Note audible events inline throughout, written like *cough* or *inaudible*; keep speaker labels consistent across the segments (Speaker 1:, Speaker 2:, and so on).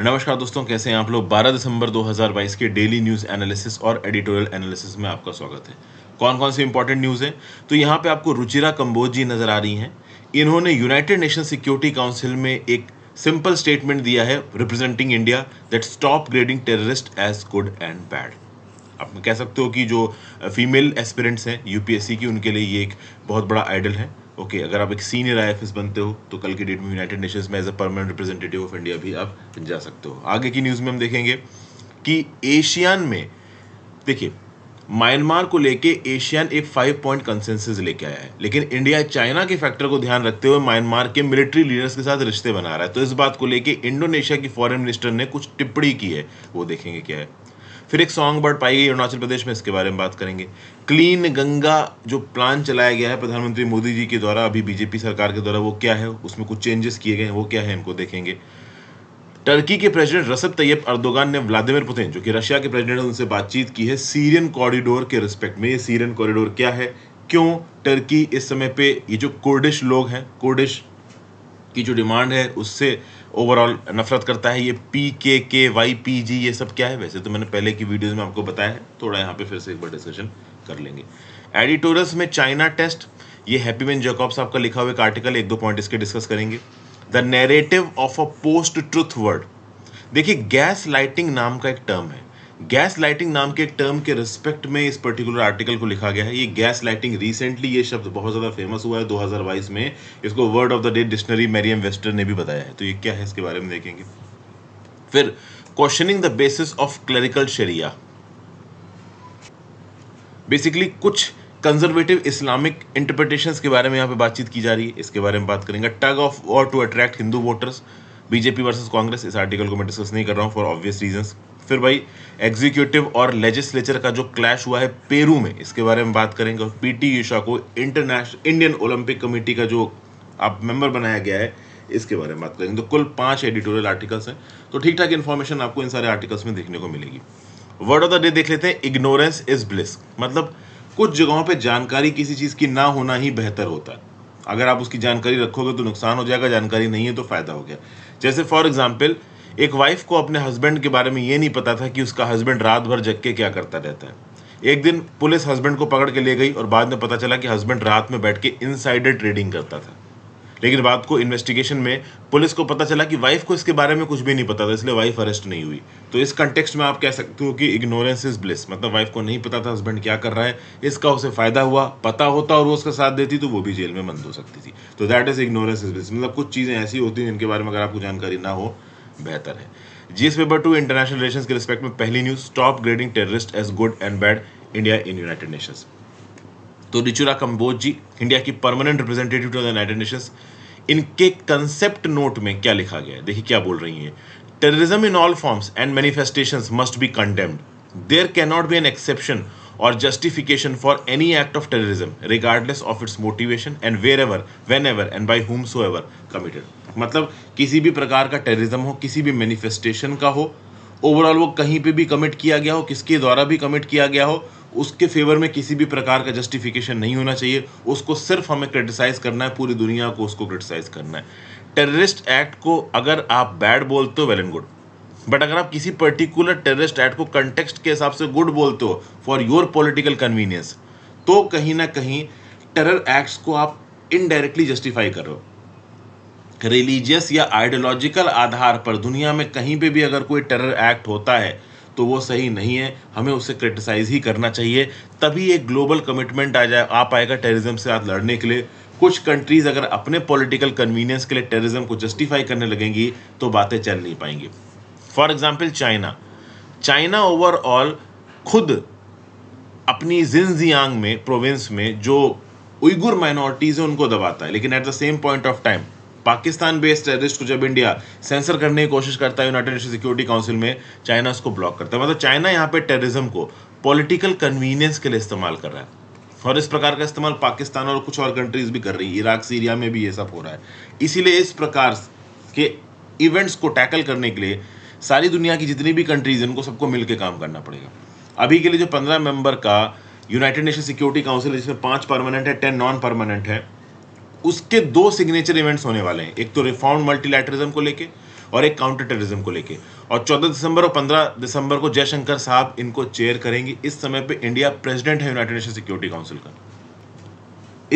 Speaker 1: नमस्कार दोस्तों कैसे हैं आप लोग 12 दिसंबर 2022 के डेली न्यूज़ एनालिसिस और एडिटोरियल एनालिसिस में आपका स्वागत है कौन कौन सी इंपॉर्टेंट न्यूज़ है तो यहाँ पे आपको रुचिरा कंबोज जी नज़र आ रही हैं इन्होंने यूनाइटेड नेशन सिक्योरिटी काउंसिल में एक सिंपल स्टेटमेंट दिया है representing India that stop grading terrorist as good and bad आप कह सकते हो कि जो फीमेल एस्पिरेंट्स हैं यूपीएससी की उनके लिए ये एक बहुत बड़ा आइडल है ओके अगर आप एक सीनियर आई बनते हो तो कल की डेट में यूनाइटेड नेशंस में as a permanent representative of India भी आप जा सकते हो आगे की न्यूज़ में हम देखेंगे कि एशियान में देखिए म्यांमार को लेके एशियन एक फाइव पॉइंट कंसेंसस लेके आया है लेकिन इंडिया चाइना के फैक्टर को ध्यान रखते हुए म्यांमार के मिलिट्री लीडर्स के साथ रिश्ते बना रहा है तो इस बात को लेके इंडोनेशिया की फॉरेन मिनिस्टर ने कुछ टिप्पणी की है वो देखेंगे क्या है फिर एक सॉन्ग बर्ड पाई गई अरुणाचल प्रदेश में इसके बारे में बात करेंगे क्लीन गंगा जो प्लान चलाया गया है प्रधानमंत्री मोदी जी के द्वारा अभी बीजेपी सरकार के द्वारा वो क्या है उसमें कुछ चेंजेस किए गए हैं वो क्या है इनको देखेंगे टर्की के प्रेसिडेंट रसब तैयब अर्दोगान ने व्लादिमिर पुतिन जो कि रशिया के प्रेसिडेंट उनसे बातचीत की है सीरियन कॉरिडोर के रिस्पेक्ट में ये सीरियन कॉरिडोर क्या है क्यों टर्की इस समय पे ये जो कोर्डिश लोग हैं कोर्डिश की जो डिमांड है उससे ओवरऑल नफरत करता है ये पी के के वाई पी जी ये सब क्या है वैसे तो मैंने पहले की वीडियोस में आपको बताया है थोड़ा यहाँ पे फिर से एक बार डिस्कशन कर लेंगे एडिटोरस में चाइना टेस्ट ये हैप्पीमैन जैकॉब साहब का लिखा हुआ एक आर्टिकल एक दो पॉइंट इसके डिस्कस करेंगे the narrative of a post truth world देखिए गैस लाइटिंग नाम का एक टर्म है गैस लाइटिंग नाम के एक टर्म के रिस्पेक्ट में इस पर्टिकुलर आर्टिकल को लिखा गया है ये गैस लाइटिंग रिसेंटली ये शब्द बहुत ज़्यादा फेमस हुआ है 2022 में इसको word of the day dictionary Merriam Webster ने भी बताया है तो ये क्या है इसके बारे में देखेंगे फिर questioning the basis of clerical शरिया बेसिकली कुछ कंजर्वेटिव इस्लामिक इंटरप्रिटेशन के बारे में यहाँ पे बातचीत की जा रही है इसके बारे में बात करेंगे tug of war to attract Hindu voters BJP versus Congress इस आर्टिकल को मैं डिस्कस नहीं कर रहा हूँ फॉर ऑब्वियस रीजंस फिर भाई एग्जीक्यूटिव और लेजिस्लेचर का जो क्लैश हुआ है पेरू में इसके बारे में बात करेंगे और पीटी ईशा को इंटरनेशनल इंडियन ओलंपिक कमेटी का जो आप मेंबर बनाया गया है इसके बारे में बात करेंगे तो कुल पांच एडिटोरियल आर्टिकल्स हैं तो ठीक ठाक इन्फॉर्मेशन आपको इन सारे आर्टिकल्स में देखने को मिलेगी वर्ड ऑफ द डे देख लेते हैं इग्नोरेंस इज ब्लिस मतलब कुछ जगहों पर जानकारी किसी चीज़ की ना होना ही बेहतर होता है अगर आप उसकी जानकारी रखोगे तो नुकसान हो जाएगा जानकारी नहीं है तो फायदा हो गया जैसे फॉर एग्जाम्पल एक वाइफ को अपने हस्बैंड के बारे में ये नहीं पता था कि उसका हस्बैंड रात भर जग के क्या करता रहता है एक दिन पुलिस हस्बैंड को पकड़ के ले गई और बाद में पता चला कि हस्बैंड रात में बैठ के इनसाइडर ट्रेडिंग करता था लेकिन रात को इन्वेस्टिगेशन में पुलिस को पता चला कि वाइफ को इसके बारे में कुछ भी नहीं पता था इसलिए वाइफ अरेस्ट नहीं हुई तो इस कंटेक्स्ट में आप कह सकते हो कि इग्नोरेंस इज ब्लिस मतलब वाइफ को नहीं पता था हस्बैंड क्या कर रहा है इसका उसे फायदा हुआ पता होता और वो उसका साथ देती तो वो भी जेल में बंद हो सकती थी तो that is ignorance is bliss मतलब कुछ चीज़ें ऐसी होती हैं जिनके बारे में अगर आपको जानकारी ना हो बेहतर है GS paper two international relation के रिस्पेक्ट में पहली news stop grading terrorist as good and bad India in United Nation तो रिचुरा कम्बोज जी इंडिया की permanent representative to the United Nations इनके कंसेप्ट नोट में क्या लिखा गया है देखिए क्या बोल रही है terrorism in all forms and manifestation must be condemned there can not be an exception or justification for any act of terrorism regardless of its motivation and wherever whenever and by and so ever committed मतलब किसी भी प्रकार का terrorism हो किसी भी manifestation का हो ओवरऑल वो कहीं पे भी कमिट किया गया हो किसके द्वारा भी कमिट किया गया हो उसके फेवर में किसी भी प्रकार का जस्टिफिकेशन नहीं होना चाहिए उसको सिर्फ हमें क्रिटिसाइज़ करना है पूरी दुनिया को उसको क्रिटिसाइज़ करना है टेररिस्ट एक्ट को अगर आप बैड बोलते हो वेल एंड गुड बट अगर आप किसी पर्टिकुलर टेररिस्ट एक्ट को कंटेक्स्ट के हिसाब से गुड बोलते हो फॉर योर पॉलिटिकल कन्वीनियंस तो कहीं ना कहीं टेरर एक्ट्स को आप इनडायरेक्टली जस्टिफाई कर रहे हो रिलीजियस या आइडियोलॉजिकल आधार पर दुनिया में कहीं पे भी अगर कोई टेरर एक्ट होता है तो वो सही नहीं है हमें उसे क्रिटिसाइज ही करना चाहिए तभी एक ग्लोबल कमिटमेंट आ जाए आ पाएगा टेररिज्म से आज लड़ने के लिए कुछ कंट्रीज अगर अपने पॉलिटिकल कन्वीनियंस के लिए टेररिज्म को जस्टिफाई करने लगेंगी तो बातें चल नहीं पाएंगी for example China China overall खुद अपनी जिनजियांग में प्रोविंस में जो उइगुर माइनॉरिटीज़ हैं उनको दबाता है लेकिन at the same point of time Pakistan based terrorist को जब इंडिया सेंसर करने की कोशिश करता है यूनाइटेड नेशन सिक्योरिटी काउंसिल में चाइना उसको ब्लॉक करता है मतलब चाइना यहाँ पे टेररिज्म को पॉलिटिकल कन्वीनियंस के लिए इस्तेमाल कर रहा है और इस प्रकार का इस्तेमाल पाकिस्तान और कुछ और कंट्रीज भी कर रही है इराक सीरिया में भी ये सब हो रहा है इसीलिए इस प्रकार के इवेंट्स को टैकल करने के लिए सारी दुनिया की जितनी भी कंट्रीज उनको सबको मिलकर काम करना पड़ेगा अभी के लिए जो पंद्रह मेंबर का यूनाइटेड नेशन सिक्योरिटी काउंसिल जिसमें पाँच परमानेंट है टेन नॉन परमानेंट है उसके दो सिग्नेचर इवेंट्स होने वाले हैं एक तो रिफॉर्म मल्टीलैटरिज्म को लेके और एक काउंटर टेररिज्म को लेके और 14 दिसंबर और 15 दिसंबर को जयशंकर साहब इनको चेयर करेंगे इस समय पे इंडिया प्रेसिडेंट है यूनाइटेड नेशन सिक्योरिटी काउंसिल का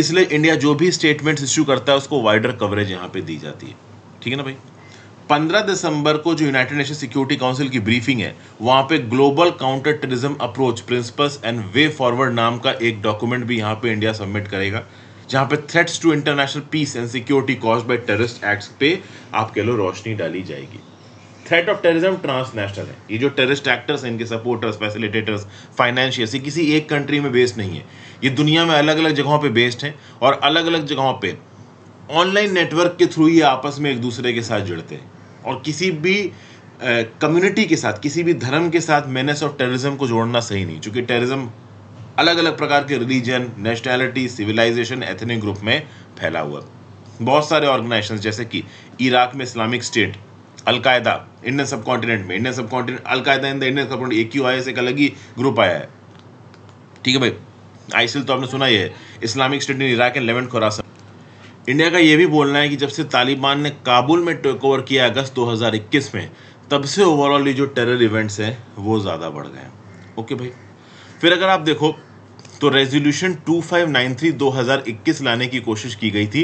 Speaker 1: इसलिए इंडिया जो भी स्टेटमेंट्स इश्यू करता है उसको वाइडर कवरेज यहाँ पे दी जाती है ठीक है ना भाई 15 दिसंबर को जो यूनाइटेड नेशन सिक्योरिटी काउंसिल की ब्रीफिंग है वहां पे global counter terrorism approach principles and way forward नाम का एक डॉक्यूमेंट भी यहाँ पे इंडिया सबमिट करेगा जहां पे threats to international peace and security cause by terrorist acts पे आप कह लो रोशनी डाली जाएगी थ्रेट ऑफ टेररिज्म ट्रांसनेशनल है ये जो टेररिस्ट एक्टर्स हैं इनके सपोर्टर्स फैसिलिटेटर्स फाइनेंशियर्स ये किसी एक कंट्री में बेस्ड नहीं है ये दुनिया में अलग अलग जगहों पे बेस्ड हैं और अलग अलग जगहों पे ऑनलाइन नेटवर्क के थ्रू ये आपस में एक दूसरे के साथ जुड़ते हैं और किसी भी कम्युनिटी के साथ किसी भी धर्म के साथ मैनेस ऑफ टेररिज्म को जोड़ना सही नहीं क्योंकि टेररिज्म अलग अलग प्रकार के religion nationality civilisation ethnic group में फैला हुआ बहुत सारे ऑर्गेनाइजेशन जैसे कि इराक में Islamic State al Qaeda Indian subcontinent में Indian subcontinent al Qaeda in the Indian subcontinent AQIS एक अलग ही ग्रुप आया है ठीक है भाई आइसिल तो आपने सुना ही है Islamic State in Iraq and Levant Khorasan India का ये भी बोलना है कि जब से तालिबान ने काबुल में टेक ओवर किया अगस्त 2021 में तब से ओवरऑल ये जो टेरर इवेंट्स हैं वो ज़्यादा बढ़ गए हैं ओके भाई फिर अगर आप देखो तो रेजोल्यूशन 2593 2021 लाने की कोशिश की गई थी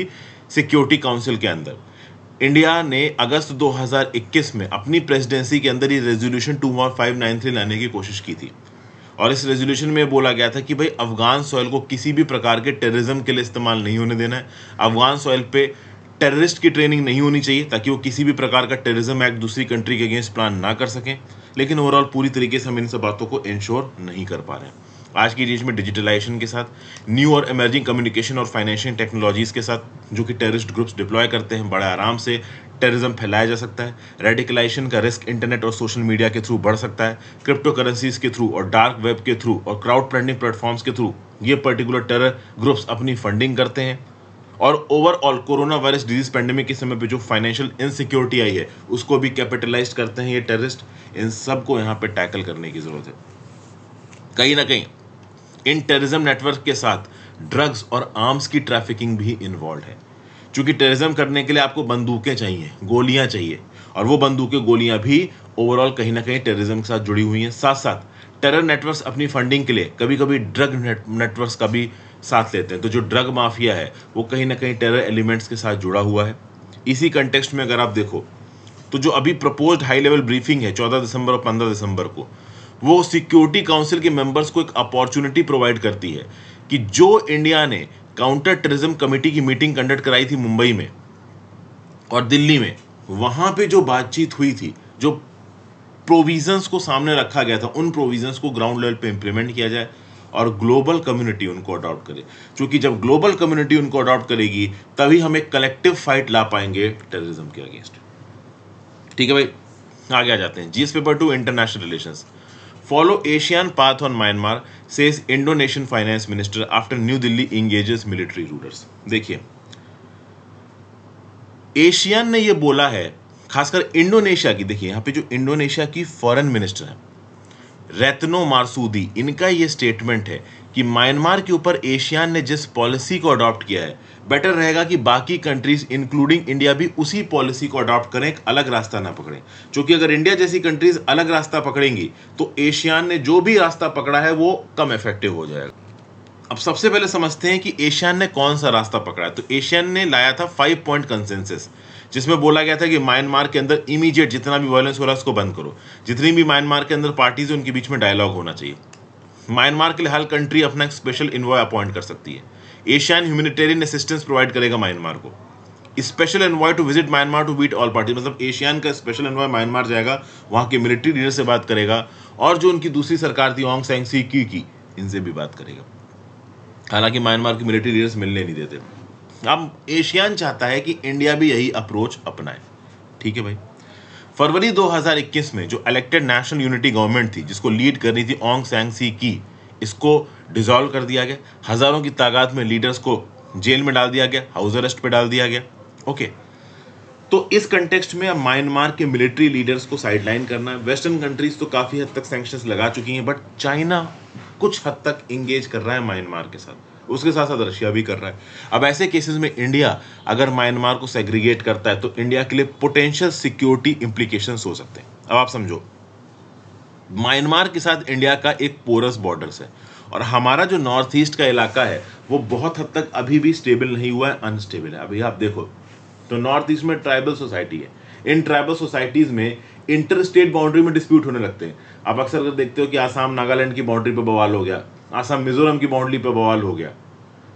Speaker 1: सिक्योरिटी काउंसिल के अंदर इंडिया ने अगस्त 2021 में अपनी प्रेसिडेंसी के अंदर ये रेजोल्यूशन 21593 लाने की कोशिश की थी और इस रेजोल्यूशन में बोला गया था कि भाई अफगान सॉइल को किसी भी प्रकार के टेररिज्म के लिए इस्तेमाल नहीं होने देना है अफगान सॉइल पे टेररिस्ट की ट्रेनिंग नहीं होनी चाहिए ताकि वो किसी भी प्रकार का टेररिज्म एक्ट दूसरी कंट्री के अगेंस्ट प्लान ना कर सकें लेकिन ओवरऑल पूरी तरीके से हम इन सब बातों को इंश्योर नहीं कर पा रहे हैं आज की डेट में डिजिटलाइजेशन के साथ न्यू और इमर्जिंग कम्युनिकेशन और फाइनेंशियल टेक्नोलॉजीज़ के साथ जो कि टेररिस्ट ग्रुप्स डिप्लॉय करते हैं बड़े आराम से टेररिज्म फैलाया जा सकता है रेडिकलाइजेशन का रिस्क इंटरनेट और सोशल मीडिया के थ्रू बढ़ सकता है क्रिप्टो करेंसीज के थ्रू और डार्क वेब के थ्रू और क्राउड प्लैंडिंग प्लेटफॉर्म्स के थ्रू ये पर्टिकुलर टेरर ग्रुप्स अपनी फंडिंग करते हैं और overall corona virus disease pandemic के समय पे जो फाइनेंशियल इनसिक्योरिटी आई है उसको भी कैपिटलाइज करते हैं ये टेररिस्ट इन सबको यहाँ पे टैकल करने की ज़रूरत है कहीं ना कहीं इन टेररिज्म नेटवर्क के साथ ड्रग्स और आर्म्स की ट्रैफिकिंग भी इन्वॉल्व है क्योंकि टेररिज्म करने के लिए आपको बंदूकें चाहिए गोलियां चाहिए और वो बंदूकें गोलियां भी ओवरऑल कहीं ना कहीं टेररिज्म के साथ जुड़ी हुई हैं साथ साथ टेरर नेटवर्क्स अपनी फंडिंग के लिए कभी कभी ड्रग नेटवर्क्स का भी साथ लेते हैं तो जो ड्रग माफिया है वो कहीं ना कहीं टेरर एलिमेंट्स के साथ जुड़ा हुआ है इसी कंटेक्स्ट में अगर आप देखो तो जो अभी प्रपोज्ड हाई लेवल ब्रीफिंग है चौदह दिसंबर और पंद्रह दिसंबर को वो सिक्योरिटी काउंसिल के मेंबर्स को एक अपॉर्चुनिटी प्रोवाइड करती है कि जो इंडिया ने काउंटर टेररिज्म कमेटी की मीटिंग कंडक्ट कराई थी मुंबई में और दिल्ली में वहां पे जो बातचीत हुई थी जो प्रोविजंस को सामने रखा गया था उन प्रोविजंस को ग्राउंड लेवल पे इंप्लीमेंट किया जाए और ग्लोबल कम्युनिटी उनको अडॉप्ट करे क्योंकि जब ग्लोबल कम्युनिटी उनको अडॉप्ट करेगी तभी हम एक कलेक्टिव फाइट ला पाएंगे टेररिज्म के अगेंस्ट ठीक है भाई आगे आ जाते हैं GS paper two international relation follow ASEAN path on Myanmar says Indonesian finance minister after New Delhi engages military rulers देखिए एशियन ने यह बोला है खासकर इंडोनेशिया की देखिए यहां पे जो इंडोनेशिया की फॉरेन मिनिस्टर है रेतनो मारसूदी इनका ये स्टेटमेंट है कि म्यांमार के ऊपर एशियान ने जिस पॉलिसी को अडॉप्ट किया है बेटर रहेगा कि बाकी कंट्रीज इंक्लूडिंग इंडिया भी उसी पॉलिसी को अडॉप्ट करें एक अलग रास्ता ना पकड़ें क्योंकि अगर इंडिया जैसी कंट्रीज अलग रास्ता पकड़ेंगी तो एशियान ने जो भी रास्ता पकड़ा है वो कम इफेक्टिव हो जाएगा अब सबसे पहले समझते हैं कि एशियन ने कौन सा रास्ता पकड़ा तो एशियन ने लाया था फाइव पॉइंट कंसेंसस जिसमें बोला गया था कि म्यांमार के अंदर इमीडिएट जितना भी वायलेंस हो रहा है उसको बंद करो जितनी भी म्यांमार के अंदर पार्टीज उनके बीच में डायलॉग होना चाहिए म्यांमार के लिए हर कंट्री अपना एक स्पेशल इन्वॉय अपॉइंट कर सकती है एशियन ह्यूमिटेरियन असिस्टेंस प्रोवाइड करेगा म्यांमार को special envoy to visit Myanmar to beat all party मतलब एशियान का स्पेशल एनवॉय म्यांमार जाएगा वहाँ के मिलिट्री लीडर से बात करेगा और जो उनकी दूसरी सरकार थी ऑंग सेंग सी की इनसे भी बात करेगा हालांकि म्यांमार के मिलिट्री लीडर्स मिलने नहीं देते अब एशियान चाहता है कि इंडिया भी यही अप्रोच अपनाए ठीक है भाई फरवरी 2021 में जो इलेक्टेड नेशनल यूनिटी गवर्नमेंट थी जिसको लीड करनी थी ओंग सैंग सी की इसको डिसॉल्व कर दिया गया हजारों की तादाद में लीडर्स को जेल में डाल दिया गया हाउस अरेस्ट पे डाल दिया गया ओके तो इस कंटेक्स्ट में अब म्यांमार के मिलिट्री लीडर्स को साइडलाइन करना है वेस्टर्न कंट्रीज तो काफ़ी हद तक सैंक्शंस लगा चुकी हैं बट चाइना कुछ हद तक इंगेज कर रहा है म्यांमार के साथ उसके साथ साथ रशिया भी कर रहा है अब ऐसे केसेस में इंडिया अगर म्यांमार को सेग्रीगेट करता है तो इंडिया के लिए पोटेंशियल सिक्योरिटी इंप्लीकेशन हो सकते हैं अब आप समझो म्यांमार के साथ इंडिया का एक पोरस बॉर्डर है और हमारा जो नॉर्थ ईस्ट का इलाका है वो बहुत हद तक अभी भी स्टेबल नहीं हुआ है अनस्टेबल है अभी आप देखो तो नॉर्थ ईस्ट में ट्राइबल सोसाइटी है इन ट्राइबल सोसाइटीज़ में इंटर स्टेट बाउंड्री में डिस्प्यूट होने लगते हैं आप अक्सर अगर देखते हो कि आसाम नागालैंड की बाउंड्री पर बवाल हो गया आसाम मिजोरम की बाउंड्री पर बवाल हो गया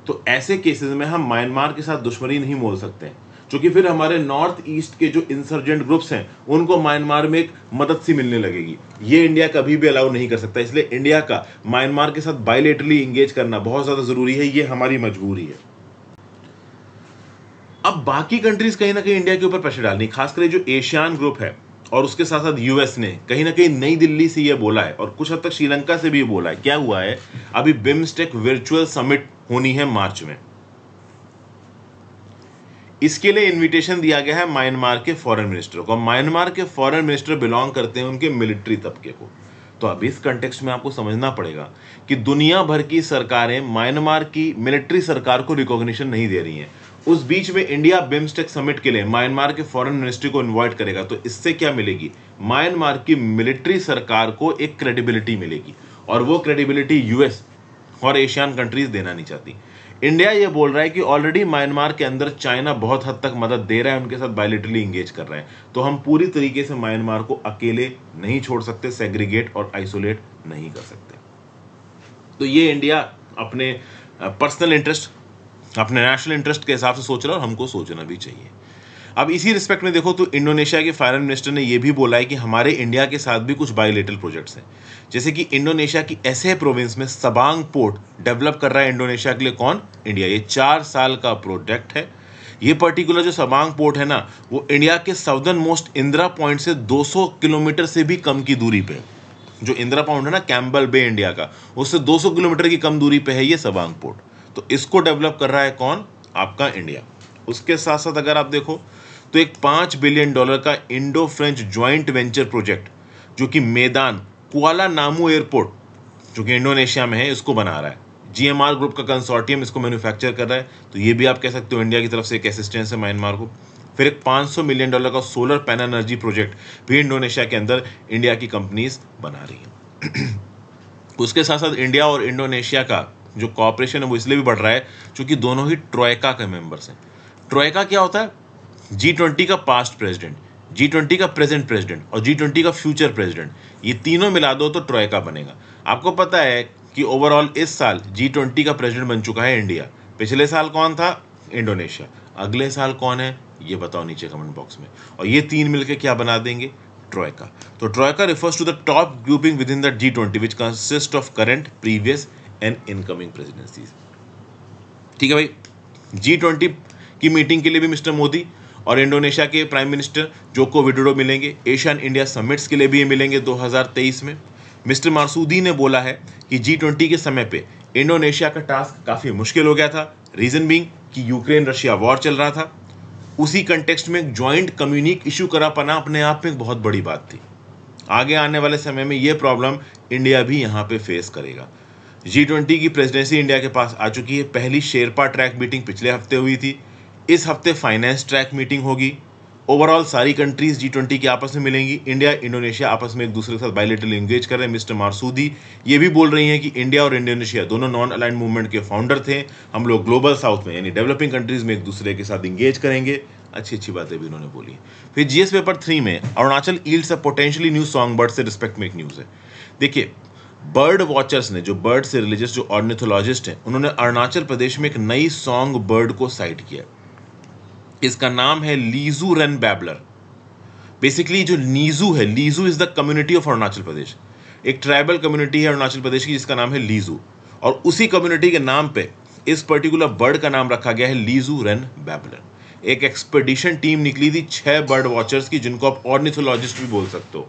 Speaker 1: तो ऐसे केसेस में हम म्यांमार के साथ दुश्मनी नहीं मोल सकते हैं क्योंकि फिर हमारे नॉर्थ ईस्ट के जो इंसर्जेंट ग्रुप्स हैं उनको म्यांमार में एक मदद सी मिलने लगेगी ये इंडिया कभी भी अलाउ नहीं कर सकता इसलिए इंडिया का म्यांमार के साथ बायोलेटरली इंगेज करना बहुत ज़्यादा ज़रूरी है ये हमारी मजबूरी है अब बाकी कंट्रीज कहीं ना कहीं इंडिया के ऊपर प्रेशर डालनी खासकर जो एशियान ग्रुप है और उसके साथ साथ यूएस ने कहीं ना कहीं नई दिल्ली से यह बोला है और कुछ हद तक श्रीलंका से भी बोला है क्या हुआ है अभी बिम्स्टेक वर्चुअल समिट होनी है मार्च में इसके लिए इनविटेशन दिया गया है म्यांमार के फॉरेन मिनिस्टर को म्यांमार के फॉरेन मिनिस्टर बिलोंग करते हैं उनके मिलिट्री तबके को तो अब इस कंटेक्स्ट में आपको समझना पड़ेगा कि दुनिया भर की सरकारें म्यांमार की मिलिट्री सरकार को रिकॉग्निशन नहीं दे रही हैं उस बीच में इंडिया बिम्स्टेक समिट के लिए म्यांमार के फॉरेन मिनिस्ट्री को इन्वाइट करेगा तो इससे क्या मिलेगी म्यांमार की मिलिट्री सरकार को एक क्रेडिबिलिटी मिलेगी और वो क्रेडिबिलिटी यूएस और एशियन कंट्रीज देना नहीं चाहती इंडिया ये बोल रहा है कि ऑलरेडी म्यांमार के अंदर चाइना बहुत हद तक मदद दे रहा है उनके साथ बायोलिटरली इंगेज कर रहे हैं तो हम पूरी तरीके से म्यांमार को अकेले नहीं छोड़ सकते सेग्रीगेट और आइसोलेट नहीं कर सकते तो ये इंडिया अपने पर्सनल इंटरेस्ट अपने नेशनल इंटरेस्ट के हिसाब से सोच रहा है और हमको सोचना भी चाहिए अब इसी रिस्पेक्ट में देखो तो इंडोनेशिया के फॉरेन मिनिस्टर ने यह भी बोला है कि हमारे इंडिया के साथ भी कुछ बायोलेटल प्रोजेक्ट्स हैं जैसे कि इंडोनेशिया की ऐसे प्रोविंस में सबांग पोर्ट डेवलप कर रहा है इंडोनेशिया के लिए कौन इंडिया ये चार साल का प्रोजेक्ट है ये पर्टिकुलर जो सबांग पोर्ट है ना वो इंडिया के साउदर्न मोस्ट इंदिरा पॉइंट से 200 किलोमीटर से भी कम की दूरी पे जो इंदिरा पॉइंट है ना कैम्बल बे इंडिया का उससे 200 किलोमीटर की कम दूरी पे है ये सबांग पोर्ट तो इसको डेवलप कर रहा है कौन आपका इंडिया उसके साथ साथ अगर आप देखो तो एक पांच बिलियन डॉलर का Indo French joint venture project जो कि मैदान कुआला नामू एयरपोर्ट जो कि इंडोनेशिया में है इसको बना रहा है जीएमआर ग्रुप का कंसोर्टियम इसको मैन्युफैक्चर कर रहा है तो ये भी आप कह सकते हो इंडिया की तरफ से एक असिस्टेंस है म्यांमार को फिर एक 500 मिलियन डॉलर का सोलर पैनल एनर्जी प्रोजेक्ट भी इंडोनेशिया के अंदर इंडिया की कंपनीज बना रही हैं *clears throat* उसके साथ साथ इंडिया और इंडोनेशिया का जो कॉपरेशन है वो इसलिए भी बढ़ रहा है क्योंकि दोनों ही ट्रोयका के मेंबर्स हैं ट्रोयका क्या होता है जी ट्वेंटी का पास्ट प्रेसिडेंट जी ट्वेंटी का प्रेजेंट प्रेसिडेंट और जी ट्वेंटी का फ्यूचर प्रेसिडेंट ये तीनों मिला दो तो ट्रोयका बनेगा आपको पता है कि ओवरऑल इस साल जी ट्वेंटी का प्रेसिडेंट बन चुका है इंडिया पिछले साल कौन था इंडोनेशिया अगले साल कौन है ये बताओ नीचे कमेंट बॉक्स में और ये तीन मिलकर क्या बना देंगे ट्रॉयका तो troika refers to the top grouping within the G twenty which consist of current previous and incoming presidencies ठीक है भाई जी ट्वेंटी की मीटिंग के लिए भी मिस्टर मोदी और इंडोनेशिया के प्राइम मिनिस्टर जोको विडोडो मिलेंगे एशियन इंडिया समिट्स के लिए भी ये मिलेंगे 2023 में मिस्टर मारसूदी ने बोला है कि जी ट्वेंटी के समय पे इंडोनेशिया का टास्क काफ़ी मुश्किल हो गया था रीज़न बींग कि यूक्रेन रशिया वॉर चल रहा था उसी कंटेक्स्ट में ज्वाइंट कम्युनिक इशू करा पाना अपने आप में एक बहुत बड़ी बात थी आगे आने वाले समय में ये प्रॉब्लम इंडिया भी यहाँ पे फेस करेगा जी ट्वेंटी की प्रेसिडेंसी इंडिया के पास आ चुकी है पहली शेरपा ट्रैक मीटिंग पिछले हफ्ते हुई थी इस हफ्ते फाइनेंस ट्रैक मीटिंग होगी ओवरऑल सारी कंट्रीज जी ट्वेंटी की आपस में मिलेंगी इंडिया इंडोनेशिया आपस में एक दूसरे के साथ बायोलिटल इंगेज कर रहे हैं मिस्टर मारसूदी ये भी बोल रही हैं कि इंडिया और इंडोनेशिया दोनों नॉन अलाइन मूवमेंट के फाउंडर थे हम लोग ग्लोबल साउथ में यानी डेवलपिंग कंट्रीज में एक दूसरे के साथ इंगेज करेंगे अच्छी अच्छी बातें भी उन्होंने बोली फिर जीएस पेपर थ्री में Arunachal yields potentially new song bird से रिस्पेक्ट में एक न्यूज़ है देखिए बर्ड वॉचर्स ने जो बर्ड से रिलीजियस जो ऑर्निथोलॉजिस्ट हैं उन्होंने अरुणाचल प्रदेश में एक नई सॉन्ग बर्ड को साइट किया इसका नाम है लीजू रन बैबलर बेसिकली जो नीजू है Lisu is the community of Arunachal Pradesh एक ट्राइबल कम्युनिटी है अरुणाचल प्रदेश की जिसका नाम है लीजू और उसी कम्युनिटी के नाम पे इस पर्टिकुलर बर्ड का नाम रखा गया है लीजू रन बैबलर एक एक्सपेडिशन टीम निकली थी छह बर्ड वॉचर्स की जिनको आप ऑर्निथोलॉजिस्ट भी बोल सकते हो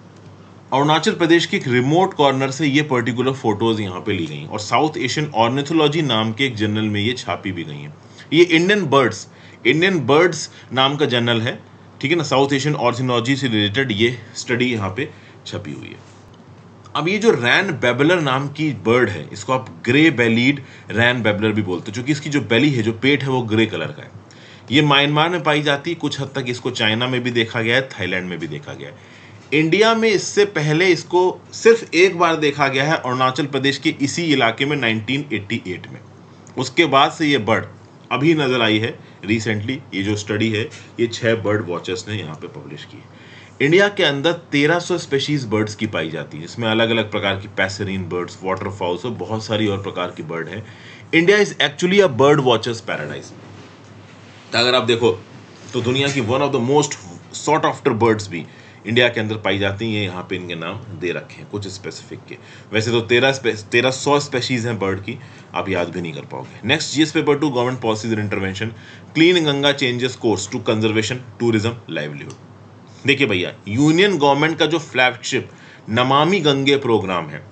Speaker 1: अरुणाचल प्रदेश के एक रिमोट कॉर्नर से ये पर्टिकुलर फोटोज यहाँ पे ली गई और साउथ एशियन ऑर्निथोलॉजी नाम के एक जर्नल में ये छापी भी गई हैं ये इंडियन बर्ड्स इंडियन बर्ड्स नाम का जर्नल है ठीक है ना साउथ एशियन ऑर्थिनोलॉजी से रिलेटेड ये स्टडी यहाँ पे छपी हुई है अब ये जो रैन बेबलर नाम की बर्ड है इसको आप ग्रे बेलीड रैन बेबलर भी बोलते हो क्योंकि इसकी जो बेली है जो पेट है वो ग्रे कलर का है ये म्यांमार में पाई जाती है कुछ हद तक इसको चाइना में भी देखा गया है थाईलैंड में भी देखा गया है इंडिया में इससे पहले इसको सिर्फ एक बार देखा गया है अरुणाचल प्रदेश के इसी इलाके में 1988 में उसके बाद से ये बर्ड अभी नज़र आई है रिसेंटली ये जो स्टडी है ये छः बर्ड वॉचर्स ने यहाँ पे पब्लिश की है इंडिया के अंदर 1300 स्पेशीज बर्ड्स की पाई जाती है इसमें अलग अलग प्रकार की पैसरीन बर्ड्स वाटर और बहुत सारी और प्रकार की बर्ड है India is actually a bird watchers paradise अगर आप देखो तो दुनिया की one of the most sought after birds भी इंडिया के अंदर पाई जाती हैं यहाँ पे इनके नाम दे रखे हैं कुछ स्पेसिफिक के वैसे तो तेरह तेरह सौ स्पेशीज़ हैं बर्ड की आप याद भी नहीं कर पाओगे next G paper two government policies and intervention clean Ganga changes course to conservation tourism livelihood देखिए भैया यूनियन गवर्नमेंट का जो फ्लैगशिप नमामि गंगे प्रोग्राम है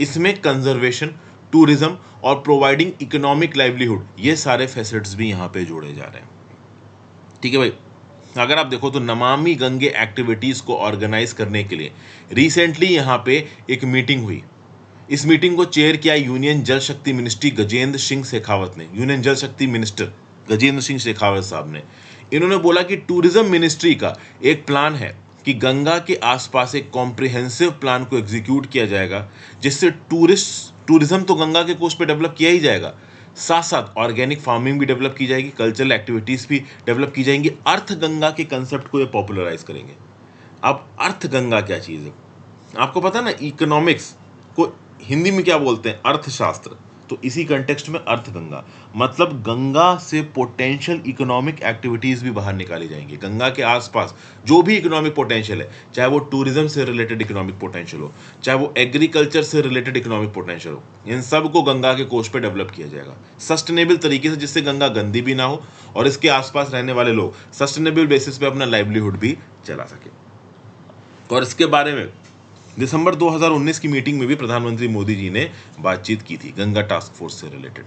Speaker 1: इसमें कंजर्वेशन टूरिज्म और प्रोवाइडिंग इकोनॉमिक लाइवलीहुड ये सारे फैसिलिटीज भी यहाँ पे जोड़े जा रहे हैं ठीक है भाई अगर आप देखो तो नमामि गंगे एक्टिविटीज़ को ऑर्गेनाइज करने के लिए रिसेंटली यहाँ पे एक मीटिंग हुई इस मीटिंग को चेयर किया यूनियन जल शक्ति मिनिस्ट्री गजेंद्र सिंह शेखावत ने यूनियन जल शक्ति मिनिस्टर गजेंद्र सिंह शेखावत साहब ने इन्होंने बोला कि टूरिज्म मिनिस्ट्री का एक प्लान है कि गंगा के आसपास एक कॉम्प्रिहेंसिव प्लान को एग्जीक्यूट किया जाएगा जिससे टूरिस्ट टूरिज्म तो गंगा के कोस्ट पे डेवलप किया ही जाएगा साथ साथ ऑर्गेनिक फार्मिंग भी डेवलप की जाएगी कल्चरल एक्टिविटीज़ भी डेवलप की जाएंगी अर्थगंगा के कंसेप्ट को ये पॉपुलराइज करेंगे अब अर्थगंगा क्या चीज़ है आपको पता ना इकोनॉमिक्स को हिंदी में क्या बोलते हैं अर्थशास्त्र तो इसी कंटेक्स्ट में अर्थ गंगा मतलब गंगा से पोटेंशियल इकोनॉमिक एक्टिविटीज़ भी बाहर निकाली जाएंगी गंगा के आसपास जो भी इकोनॉमिक पोटेंशियल है चाहे वो टूरिज्म से रिलेटेड इकोनॉमिक पोटेंशियल हो चाहे वो एग्रीकल्चर से रिलेटेड इकोनॉमिक पोटेंशियल हो इन सब को गंगा के कोष पर डेवलप किया जाएगा सस्टेनेबल तरीके से जिससे गंगा गंदी भी ना हो और इसके आसपास रहने वाले लोग सस्टेनेबल बेसिस पर अपना लाइवलीहुड भी चला सके और इसके बारे में दिसंबर 2019 की मीटिंग में भी प्रधानमंत्री मोदी जी ने बातचीत की थी गंगा टास्क फोर्स से रिलेटेड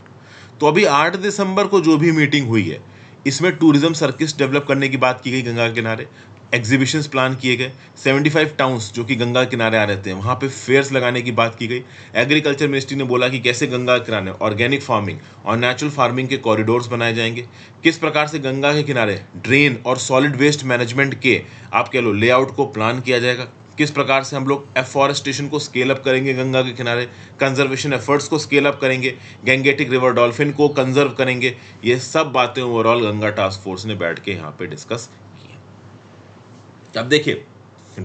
Speaker 1: तो अभी 8 दिसंबर को जो भी मीटिंग हुई है इसमें टूरिज्म सर्किस डेवलप करने की बात की गई गंगा किनारे एग्जीबिशंस प्लान किए गए 75 टाउन्स जो कि गंगा किनारे आ रहे थे वहाँ पे फेयर्स लगाने की बात की गई एग्रीकल्चर मिनिस्ट्री ने बोला कि कैसे गंगा किनारे ऑर्गेनिक फार्मिंग और नेचुरल फार्मिंग के कॉरिडोर्स बनाए जाएंगे किस प्रकार से गंगा के किनारे ड्रेन और सॉलिड वेस्ट मैनेजमेंट के आप कह लो लेआउट को प्लान किया जाएगा किस प्रकार से हम लोग एफॉरेस्टेशन को स्केल अप करेंगे गंगा के किनारे कंजर्वेशन एफर्ट्स को स्केल अप करेंगे गैंगेटिक रिवर डॉल्फिन को कंजर्व करेंगे ये सब बातें ओवरऑल गंगा टास्क फोर्स ने बैठ के यहाँ पे डिस्कस किया अब देखिए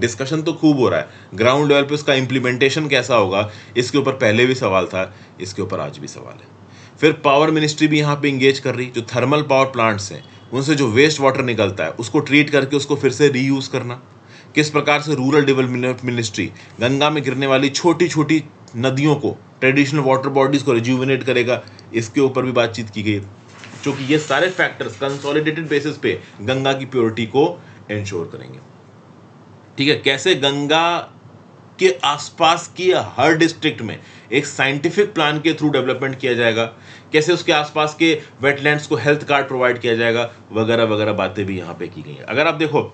Speaker 1: डिस्कशन तो खूब हो रहा है ग्राउंड लेवल पे उसका इम्प्लीमेंटेशन कैसा होगा इसके ऊपर पहले भी सवाल था इसके ऊपर आज भी सवाल है फिर पावर मिनिस्ट्री भी यहाँ पे इंगेज कर रही जो थर्मल पावर प्लांट्स हैं उनसे जो वेस्ट वाटर निकलता है उसको ट्रीट करके उसको फिर से रीयूज़ करना किस प्रकार से रूरल डेवलपमेंट मिनिस्ट्री गंगा में गिरने वाली छोटी छोटी नदियों को ट्रेडिशनल वाटर बॉडीज़ को रिज्यूविनेट करेगा इसके ऊपर भी बातचीत की गई क्योंकि ये सारे फैक्टर्स कंसोलिडेटेड बेसिस पे गंगा की प्योरिटी को इंश्योर करेंगे ठीक है कैसे गंगा के आसपास की हर डिस्ट्रिक्ट में एक साइंटिफिक प्लान के थ्रू डेवलपमेंट किया जाएगा कैसे उसके आसपास के वेटलैंड्स को हेल्थ कार्ड प्रोवाइड किया जाएगा वगैरह वगैरह बातें भी यहाँ पे की गई हैं अगर आप देखो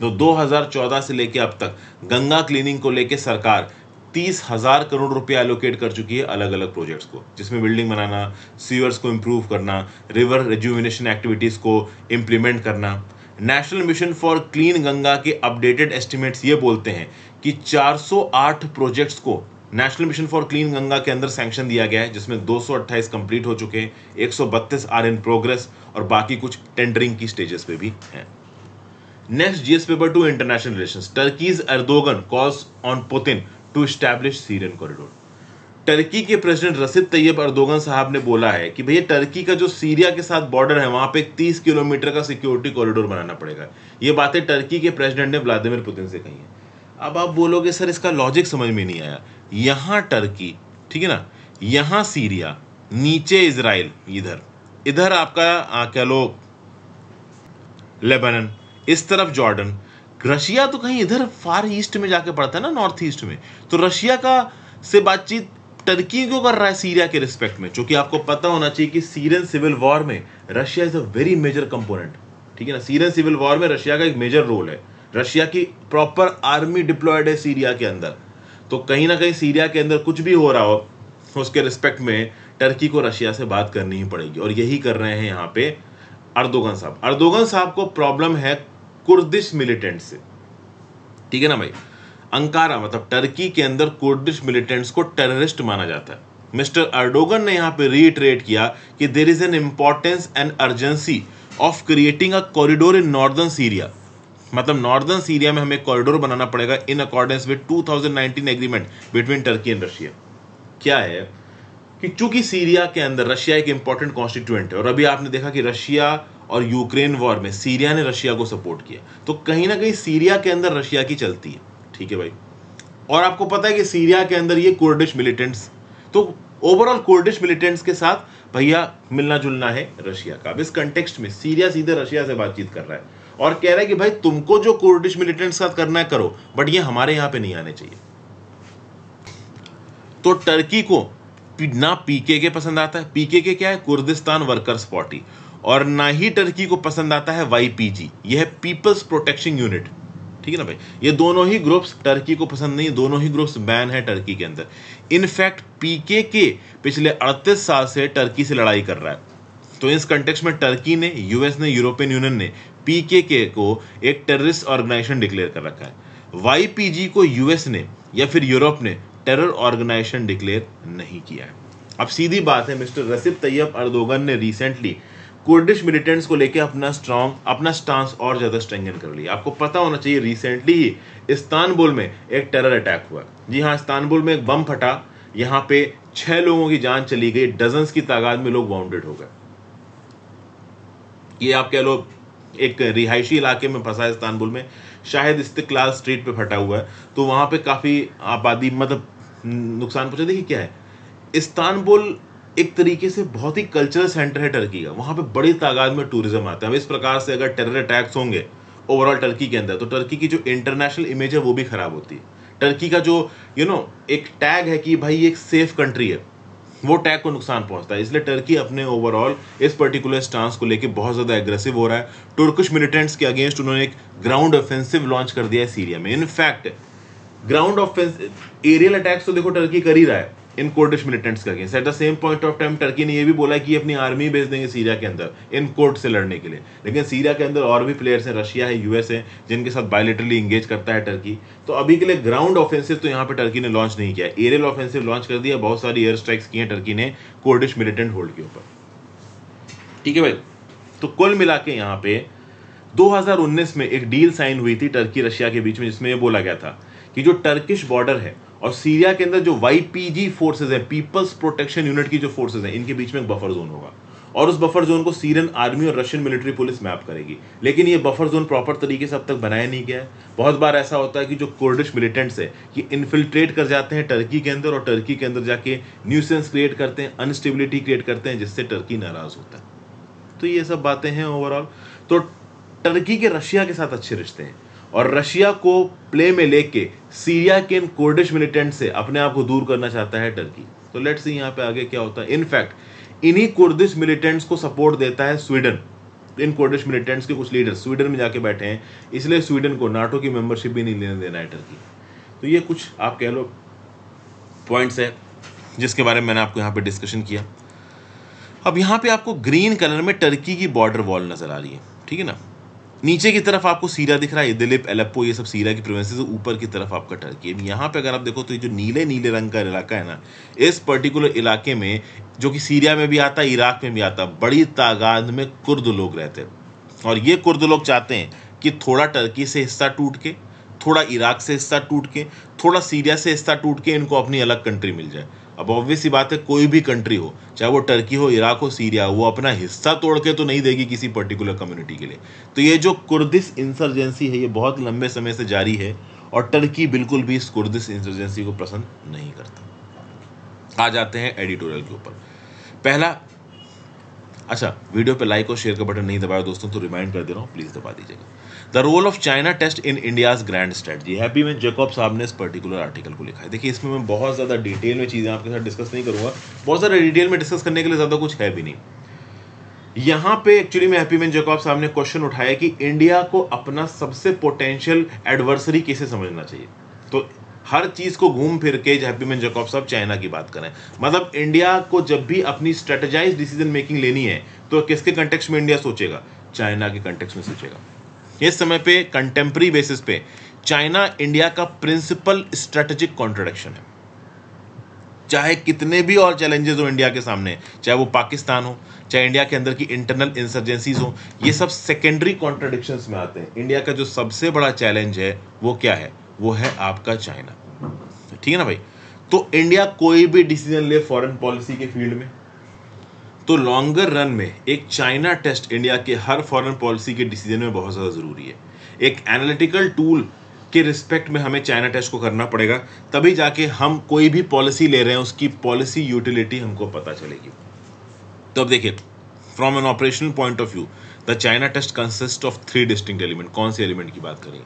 Speaker 1: तो 2014 से लेकर अब तक गंगा क्लीनिंग को लेकर सरकार तीस हजार करोड़ रुपए एलोकेट कर चुकी है अलग अलग प्रोजेक्ट्स को जिसमें बिल्डिंग बनाना सीवर्स को इम्प्रूव करना रिवर रेज्यूमिनेशन एक्टिविटीज़ को इम्प्लीमेंट करना national mission for clean Ganga के अपडेटेड एस्टिमेट्स ये बोलते हैं कि 408 प्रोजेक्ट्स को national mission for clean Ganga के अंदर सैंक्शन दिया गया है जिसमें 228 कंप्लीट हो चुके हैं एक आर इन प्रोग्रेस और बाकी कुछ टेंडरिंग की स्टेजेस पे भी हैं next GS paper two international relation Turkey's Erdogan calls on Putin to establish Syrian corridor Turkey के प्रेसिडेंट रसिद तैयब अर्दोगन साहब ने बोला है कि भैया टर्की का जो सीरिया के साथ बॉर्डर है वहां पे 30 किलोमीटर का सिक्योरिटी कॉरिडोर बनाना पड़ेगा ये बातें टर्की के प्रेसिडेंट ने व्लादिमिर पुतिन से कही है अब आप बोलोगे सर इसका लॉजिक समझ में नहीं आया यहाँ टर्की ठीक है ना यहाँ सीरिया नीचे इसराइल इधर इधर आपका कह लो लेबनन इस तरफ जॉर्डन रशिया तो कहीं इधर फार ईस्ट में जाके पड़ता है ना नॉर्थ ईस्ट में तो रशिया का से बातचीत टर्की क्यों कर रहा है सीरिया के रिस्पेक्ट में क्योंकि आपको पता होना चाहिए कि सीरियन सिविल वॉर में Russia is a very major component ठीक है ना सीरियन सिविल वॉर में रशिया का एक मेजर रोल है रशिया की प्रॉपर आर्मी डिप्लॉयड है सीरिया के अंदर तो कहीं ना कहीं सीरिया के अंदर कुछ भी हो रहा हो उसके रिस्पेक्ट में टर्की को रशिया से बात करनी ही पड़ेगी और यही कर रहे हैं यहाँ पे अर्दोगन साहब अर्दोगन साहब को प्रॉब्लम है कुर्दिश मिलिटेंट से ठीक है ना भाई अंकारा मतलब टर्की के अंदर कुर्दिश मिलिटेंट्स को टेररिस्ट माना जाता है मिस्टर अर्डोगन ने यहां पे रीट्रेट किया कि there is an importance and urgency of creating a corridor in northern Syria मतलब नॉर्दर्न सीरिया में हमें कॉरिडोर बनाना पड़ेगा in accordance with 2019 agreement between Turkey and Russia क्या है कि चूंकि सीरिया के अंदर रशिया एक इंपॉर्टेंट कॉन्स्टिट्यूएंट है और अभी आपने देखा कि रशिया और यूक्रेन वॉर में सीरिया ने रशिया को सपोर्ट किया तो कहीं ना कहीं सीरिया के अंदर रशिया की चलती है ठीक है भाई और आपको पता है कि सीरिया के अंदर ये कुर्डिश मिलिटेंट्स तो ओवरऑल कुर्डिश मिलिटेंट्स के साथ भैया मिलना जुलना है रशिया का अब इस कंटेक्स्ट में सीरिया सीधे रशिया से बातचीत कर रहा है और कह रहा है कि भाई तुमको जो कुर्डिश मिलिटेंट साथ करना है करो बट ये हमारे यहां पे नहीं आने चाहिए तो टर्की को ना पीके के पसंद आता है पीके के क्या है कुर्दिस्तान वर्कर्स पार्टी और ना ही टर्की को पसंद आता है वाईपीजी यह है पीपल्स प्रोटेक्शन यूनिट ठीक है ना भाई ये दोनों ही ग्रुप्स टर्की को पसंद नहीं दोनों ही ग्रुप्स बैन है टर्की के अंदर इनफैक्ट पीके के पिछले अड़तीस साल से टर्की से लड़ाई कर रहा है तो इस कंटेक्स में टर्की ने यूएस ने यूरोपियन यूनियन ने पीके को एक टेररिस्ट ऑर्गेनाइजेशन डिक्लेयर कर रखा है वाईपीजी को यूएस ने या फिर यूरोप ने टेरर ऑर्गेनाइजेशन डिक्लेयर नहीं किया है अब सीधी बात है मिस्टर रसिप तैयब अर्दोगन ने रिसेंटली कुर्डिश मिलिटेंट्स को लेकर अपना स्ट्रांग अपना स्टांस और ज़्यादा स्ट्रेंगन कर लिया आपको पता होना चाहिए रिसेंटली ही इस्तानबुल में एक टेरर अटैक हुआ जी हाँ इस्तानबुल में एक बम फटा यहाँ पे छह लोगों की जान चली गई डजन की तादाद में लोग वाउंडेड हो गए ये आप कह लो एक रिहायशी इलाके में फंसा है इस्तानबुल में शायद इस्तिकलाल स्ट्रीट पे फटा हुआ है तो वहां पे काफ़ी आबादी मतलब नुकसान पहुंचा देखिए क्या है इस्तानबुल एक तरीके से बहुत ही कल्चरल सेंटर है टर्की का वहाँ पे बड़ी तादाद में टूरिज्म आता है अब इस प्रकार से अगर टेरर अटैक्स होंगे ओवरऑल टर्की के अंदर तो टर्की की जो इंटरनेशनल इमेज है वो भी खराब होती है टर्की का जो यू you नो know, एक टैग है कि भाई एक सेफ कंट्री है वो टैग को नुकसान पहुंचता है इसलिए टर्की अपने ओवरऑल इस पर्टिकुलर स्टांस को लेकर बहुत ज़्यादा एग्रेसिव हो रहा है टुर्कश मिलिटेंट्स के अगेंस्ट उन्होंने एक ग्राउंड ऑफेंसिव लॉन्च कर दिया है सीरिया में in fact ground offence aerial attacks तो देखो टर्की कर ही रहा है इन कोर्टिश मिलिटेंट्स का against at the same point of time Turkey ने यह भी बोला कि अपनी आर्मी भेज देंगे सीरिया के अंदर इन कोर्ट से लड़ने के लिए लेकिन सीरिया के अंदर और भी प्लेयर्स हैं रशिया है यूएस है जिनके साथ बायोलिटरली इंगेज करता है टर्की तो अभी के लिए ग्राउंड ऑफेंसिव तो यहाँ पर टर्की ने लॉन्च नहीं किया एरियल ऑफेंसिव लॉन्च कर दिया बहुत सारी एयर स्ट्राइक्स की हैं टर्की ने कोर्डिश मिलिटेंट होल्ड के ऊपर ठीक है भाई तो कुल मिला के यहाँ पे 2019 में एक डील साइन हुई थी टर्की रशिया के बीच में जिसमें ये बोला गया था कि जो टर्किश बॉर्डर है और सीरिया के अंदर जो वाई पी जी फोर्सेज है पीपल्स प्रोटेक्शन यूनिट की जो फोर्सेज है इनके बीच में एक बफर जोन होगा और उस बफर जोन को सीरियन आर्मी और रशियन मिलिट्री पुलिस मैप करेगी लेकिन ये बफर जोन प्रॉपर तरीके से अब तक बनाया नहीं गया है बहुत बार ऐसा होता है कि जो कुर्डिश मिलिटेंट्स है ये इन्फिल्ट्रेट कर जाते हैं टर्की के अंदर और टर्की के अंदर जाके न्यूसेंस क्रिएट करते हैं अनस्टेबिलिटी क्रिएट करते हैं जिससे टर्की नाराज होता है तो ये सब बातें हैं ओवरऑल तो टर्की के रशिया के साथ अच्छे रिश्ते हैं और रशिया को प्ले में लेके सीरिया के इन कोर्डिश मिलिटेंट से अपने आप को दूर करना चाहता है टर्की तो लेट्स सी यहाँ पे आगे क्या होता है इनफैक्ट इन्हीं कुर्दिश मिलिटेंट्स को सपोर्ट देता है स्वीडन इन कोर्डिश मिलिटेंट्स के कुछ लीडर स्वीडन में जाके बैठे हैं इसलिए स्वीडन को नाटो की मेंबरशिप भी नहीं लेने देना है टर्की तो ये कुछ आप कह लो पॉइंट्स है जिसके बारे में मैंने आपको यहाँ पे डिस्कशन किया अब यहाँ पे आपको ग्रीन कलर में टर्की की बॉर्डर वॉल नज़र आ रही है ठीक है ना नीचे की तरफ आपको सीरा दिख रहा है दिलीप एलेप्पो ये सब सीरा की प्रोविंसेस ऊपर की तरफ आपका टर्की है यहाँ पे अगर आप देखो तो ये जो नीले नीले रंग का इलाका है ना इस पर्टिकुलर इलाके में जो कि सीरिया में भी आता है इराक में भी आता बड़ी तादाद में कुर्द लोग रहते हैं और ये कुर्द लोग चाहते हैं कि थोड़ा टर्की से हिस्सा टूट के थोड़ा इराक से हिस्सा टूट के थोड़ा सीरिया से हिस्सा टूट के इनको अपनी अलग कंट्री मिल जाए अब ऑब्वियस सी बात है कोई भी कंट्री हो चाहे वो टर्की हो इराक हो सीरिया हो वो अपना हिस्सा तोड़ के तो नहीं देगी किसी पर्टिकुलर कम्युनिटी के लिए तो ये जो कुर्दिस इंसर्जेंसी है ये बहुत लंबे समय से जारी है और टर्की बिल्कुल भी इस कुर्दिस इंसर्जेंसी को पसंद नहीं करता आ जाते हैं एडिटोरियल के ऊपर पहला अच्छा वीडियो पे लाइक और शेयर का बटन नहीं दबाया दोस्तों तो रिमाइंड कर दे रहा हूँ प्लीज़ दबा दीजिएगा the role of China test in India's grand strategy Happymon Jacob साहब ने इस पर्टिकुलर आर्टिकल को लिखा है देखिए इसमें मैं बहुत ज़्यादा डिटेल में चीज़ें आपके साथ डिस्कस नहीं करूँगा बहुत ज़्यादा डिटेल में डिस्कस करने के लिए ज़्यादा कुछ है भी नहीं यहाँ पे एक्चुअली मैं हैप्पी मैन जेकॉब साहब ने क्वेश्चन उठाया कि इंडिया को अपना सबसे पोटेंशियल एडवर्सरी कैसे समझना चाहिए तो हर चीज को घूम फिर के हैप्पी मैन जेकॉब साहब चाइना की बात करें मतलब इंडिया को जब भी अपनी स्ट्रेटेजाइज डिसीजन मेकिंग लेनी है तो किसके कंटेक्स में इंडिया सोचेगा चाइना के कंटेक्स में सोचेगा इस समय पे कंटेम्प्री बेसिस पे चाइना इंडिया का प्रिंसिपल स्ट्रेटेजिक कॉन्ट्रोडक्शन है चाहे कितने भी और चैलेंजेस हो इंडिया के सामने चाहे वो पाकिस्तान हो चाहे इंडिया के अंदर की इंटरनल इंसर्जेंसीज हो ये सब सेकेंडरी कॉन्ट्रोडिक्शन में आते हैं इंडिया का जो सबसे बड़ा चैलेंज है वो क्या है वो है आपका चाइना ठीक है ना भाई तो इंडिया कोई भी डिसीजन ले फॉरेन पॉलिसी के फील्ड में तो लॉन्गर रन में एक चाइना टेस्ट इंडिया के हर फॉरेन पॉलिसी के डिसीजन में बहुत ज़्यादा ज़रूरी है एक एनालिटिकल टूल के रिस्पेक्ट में हमें चाइना टेस्ट को करना पड़ेगा तभी जाके हम कोई भी पॉलिसी ले रहे हैं उसकी पॉलिसी यूटिलिटी हमको पता चलेगी तो अब देखिए from an operational point of view the China test consist of three distinct element कौन से एलिमेंट की बात करें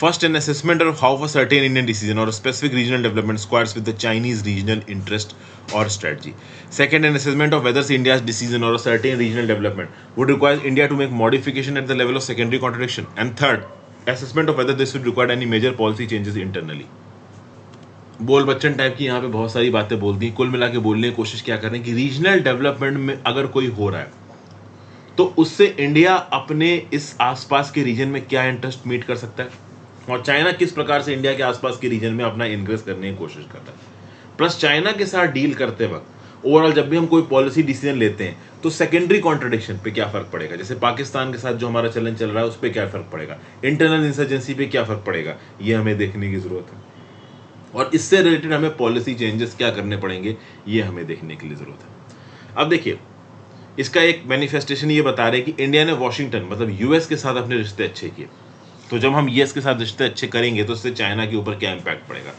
Speaker 1: first an assessment of how far certain Indian decision और specific regional development squares with the Chinese regional interest और strategy second an assessment of whether India's decision और certain regional development would require India to make modification at the level of secondary contradiction and third assessment of whether this would require any major policy changes internally बोल बच्चन type की यहाँ पे बहुत सारी बातें बोल दी कुल मिला के बोलने की कोशिश क्या करें कि रीजनल डेवलपमेंट में अगर कोई हो रहा है तो उससे इंडिया अपने इस आसपास के रीजन में क्या इंटरेस्ट मीट कर सकता है और चाइना किस प्रकार से इंडिया के आसपास के रीजन में अपना इनक्रेस करने की कोशिश करता है प्लस चाइना के साथ डील करते वक्त ओवरऑल जब भी हम कोई पॉलिसी डिसीजन लेते हैं तो सेकेंडरी कॉन्ट्रडिक्शन पे क्या फर्क पड़ेगा जैसे पाकिस्तान के साथ जो हमारा चलन चल रहा है उस पर क्या फर्क पड़ेगा इंटरनल इंसर्जेंसी पे क्या फर्क पड़ेगा ये हमें देखने की जरूरत है और इससे रिलेटेड हमें पॉलिसी चेंजेस क्या करने पड़ेंगे ये हमें देखने के लिए ज़रूरत है अब देखिए इसका एक मैनिफेस्टेशन ये बता रहे कि इंडिया ने वॉशिंगटन मतलब यूएस के साथ अपने रिश्ते अच्छे किए तो जब हम यूएस के साथ रिश्ते अच्छे करेंगे तो उससे चाइना के ऊपर क्या इम्पैक्ट पड़ेगा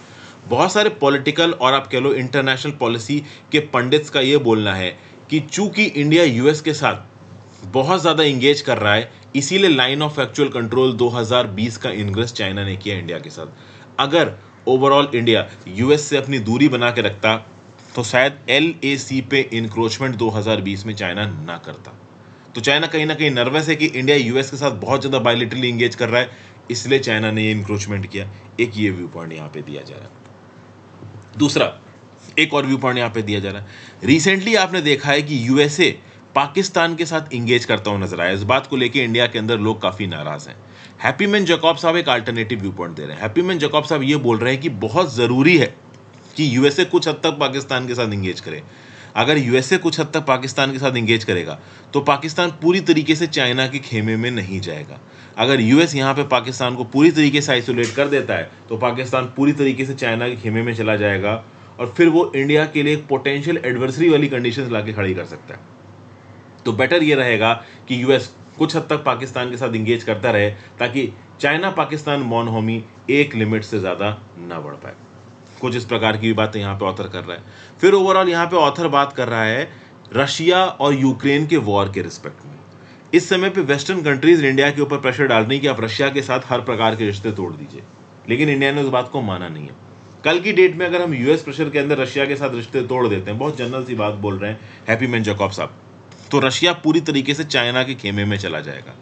Speaker 1: बहुत सारे पॉलिटिकल और आप कह लो इंटरनेशनल पॉलिसी के पंडित्स का ये बोलना है कि चूंकि इंडिया यूएस के साथ बहुत ज़्यादा इंगेज कर रहा है इसीलिए लाइन ऑफ एक्चुअल कंट्रोल 2020 का इंग्रेस चाइना ने किया इंडिया के साथ अगर ओवरऑल इंडिया यूएस से अपनी दूरी बना के रखता तो शायद एल पे इंक्रोचमेंट 2020 में चाइना ना करता तो चाइना कहीं ना कहीं नर्वस है कि इंडिया यूएस के साथ बहुत ज़्यादा बायोलिटरली इंगेज कर रहा है इसलिए चाइना ने ये इंक्रोचमेंट किया एक ये व्यू पॉइंट यहाँ पे दिया जा रहा है दूसरा एक और व्यू पॉइंट यहाँ पे दिया जा रहा है रिसेंटली आपने देखा है कि यूएसए पाकिस्तान के साथ इंगेज करता हुआ नजर आया इस बात को लेकर इंडिया के अंदर लोग काफ़ी नाराज़ हैं हैप्पी मैन जकॉब साहब एक अल्टरनेटिव व्यू पॉइंट दे रहे हैं हैप्पी मैन जकॉब साहब ये बोल रहे हैं कि बहुत ज़रूरी है कि यूएसए कुछ हद तक पाकिस्तान के साथ इंगेज करें अगर यूएसए कुछ हद तक पाकिस्तान के साथ इंगेज करेगा तो पाकिस्तान पूरी तरीके से चाइना के खेमे में नहीं जाएगा अगर यूएस यहाँ पे पाकिस्तान को पूरी तरीके से आइसोलेट कर देता है तो पाकिस्तान पूरी तरीके से चाइना के खेमे में चला जाएगा और फिर वो इंडिया के लिए एक पोटेंशियल एडवर्सरी वाली कंडीशन ला खड़ी कर सकता है तो बेटर ये रहेगा कि यूएस कुछ हद तक पाकिस्तान के साथ इंगेज करता रहे ताकि चाइना पाकिस्तान मॉनहोमी एक लिमिट से ज़्यादा ना बढ़ पाए कुछ इस प्रकार की भी बातें यहाँ पे ऑथर कर रहा है फिर ओवरऑल यहाँ पे ऑथर बात कर रहा है रशिया और यूक्रेन के वॉर के रिस्पेक्ट में इस समय पे वेस्टर्न कंट्रीज इंडिया के ऊपर प्रेशर डाल रही कि आप रशिया के साथ हर प्रकार के रिश्ते तोड़ दीजिए लेकिन इंडिया ने उस बात को माना नहीं है कल की डेट में अगर हम यूएस प्रेशर के अंदर रशिया के साथ रिश्ते तोड़ देते हैं बहुत जनरल सी बात बोल रहे हैं हैप्पी मैन जकॉब साहब तो रशिया पूरी तरीके से चाइना के खेमे में चला जाएगा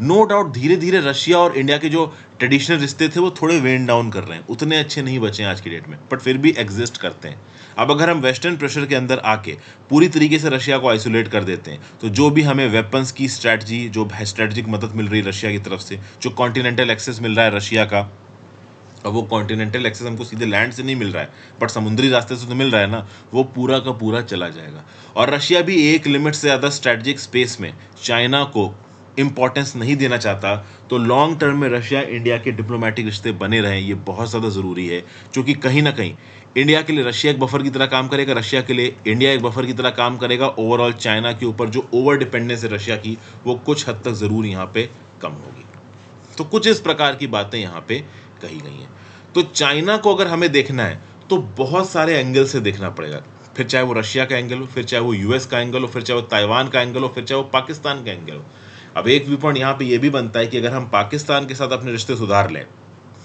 Speaker 1: नो डाउट धीरे धीरे रशिया और इंडिया के जो ट्रेडिशनल रिश्ते थे वो थोड़े वेन डाउन कर रहे हैं उतने अच्छे नहीं बचे हैं आज की डेट में बट फिर भी एग्जिस्ट करते हैं अब अगर हम वेस्टर्न प्रेशर के अंदर आके पूरी तरीके से रशिया को आइसोलेट कर देते हैं तो जो भी हमें वेपन्स की स्ट्रैटी जो स्ट्रैटेजिक मदद मिल रही है रशिया की तरफ से जो कॉन्टिनेंटल एक्सेस मिल रहा है रशिया का अब वो कॉन्टिनेंटल एक्सेस हमको सीधे लैंड से नहीं मिल रहा है बट समुद्री रास्ते से तो मिल रहा है ना वो पूरा का पूरा चला जाएगा और रशिया भी एक लिमिट से ज़्यादा स्ट्रैटेजिक स्पेस में चाइना को इंपॉर्टेंस नहीं देना चाहता तो लॉन्ग टर्म में रशिया इंडिया के डिप्लोमेटिक रिश्ते बने रहें ये बहुत ज़्यादा ज़रूरी है क्योंकि कहीं ना कहीं इंडिया के लिए रशिया एक बफर की तरह काम करेगा रशिया के लिए इंडिया एक बफर की तरह काम करेगा ओवरऑल चाइना के ऊपर जो ओवर डिपेंडेंस है रशिया की वो कुछ हद तक ज़रूर यहाँ पर कम होगी तो कुछ इस प्रकार की बातें यहाँ पर कही गई हैं तो चाइना को अगर हमें देखना है तो बहुत सारे एंगल से देखना पड़ेगा फिर चाहे वो रशिया का एंगल हो फिर चाहे वो यूएस का एंगल हो फिर चाहे वो ताइवान का एंगल हो फिर चाहे वो पाकिस्तान का एंगल हो अब एक व्यू पॉइंट यहाँ पे ये भी बनता है कि अगर हम पाकिस्तान के साथ अपने रिश्ते सुधार लें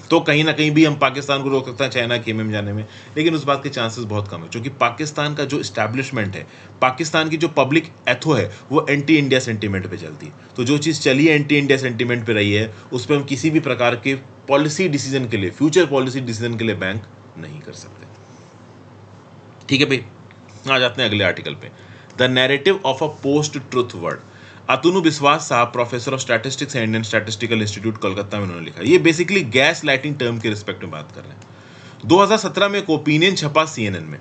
Speaker 1: तो कहीं ना कहीं भी हम पाकिस्तान को रोक सकते हैं चाइना के में जाने में लेकिन उस बात के चांसेस बहुत कम है क्योंकि पाकिस्तान का जो इस्टेब्लिशमेंट है पाकिस्तान की जो पब्लिक एथो है वो एंटी इंडिया सेंटीमेंट पे चलती है तो जो चीज़ चली एंटी इंडिया सेंटीमेंट पे रही है उस पर हम किसी भी प्रकार के पॉलिसी डिसीजन के लिए फ्यूचर पॉलिसी डिसीजन के लिए बैंक नहीं कर सकते ठीक है भाई आ जाते हैं अगले आर्टिकल पे the narrative of a post truth word Atanu Biswas साहब professor of statistics and Indian statistical institute Kolkata में उन्होंने लिखा ये बेसिकली गैस लाइटिंग टर्म के रिस्पेक्ट में बात कर रहे हैं 2017 में एक ओपिनियन छपा सी में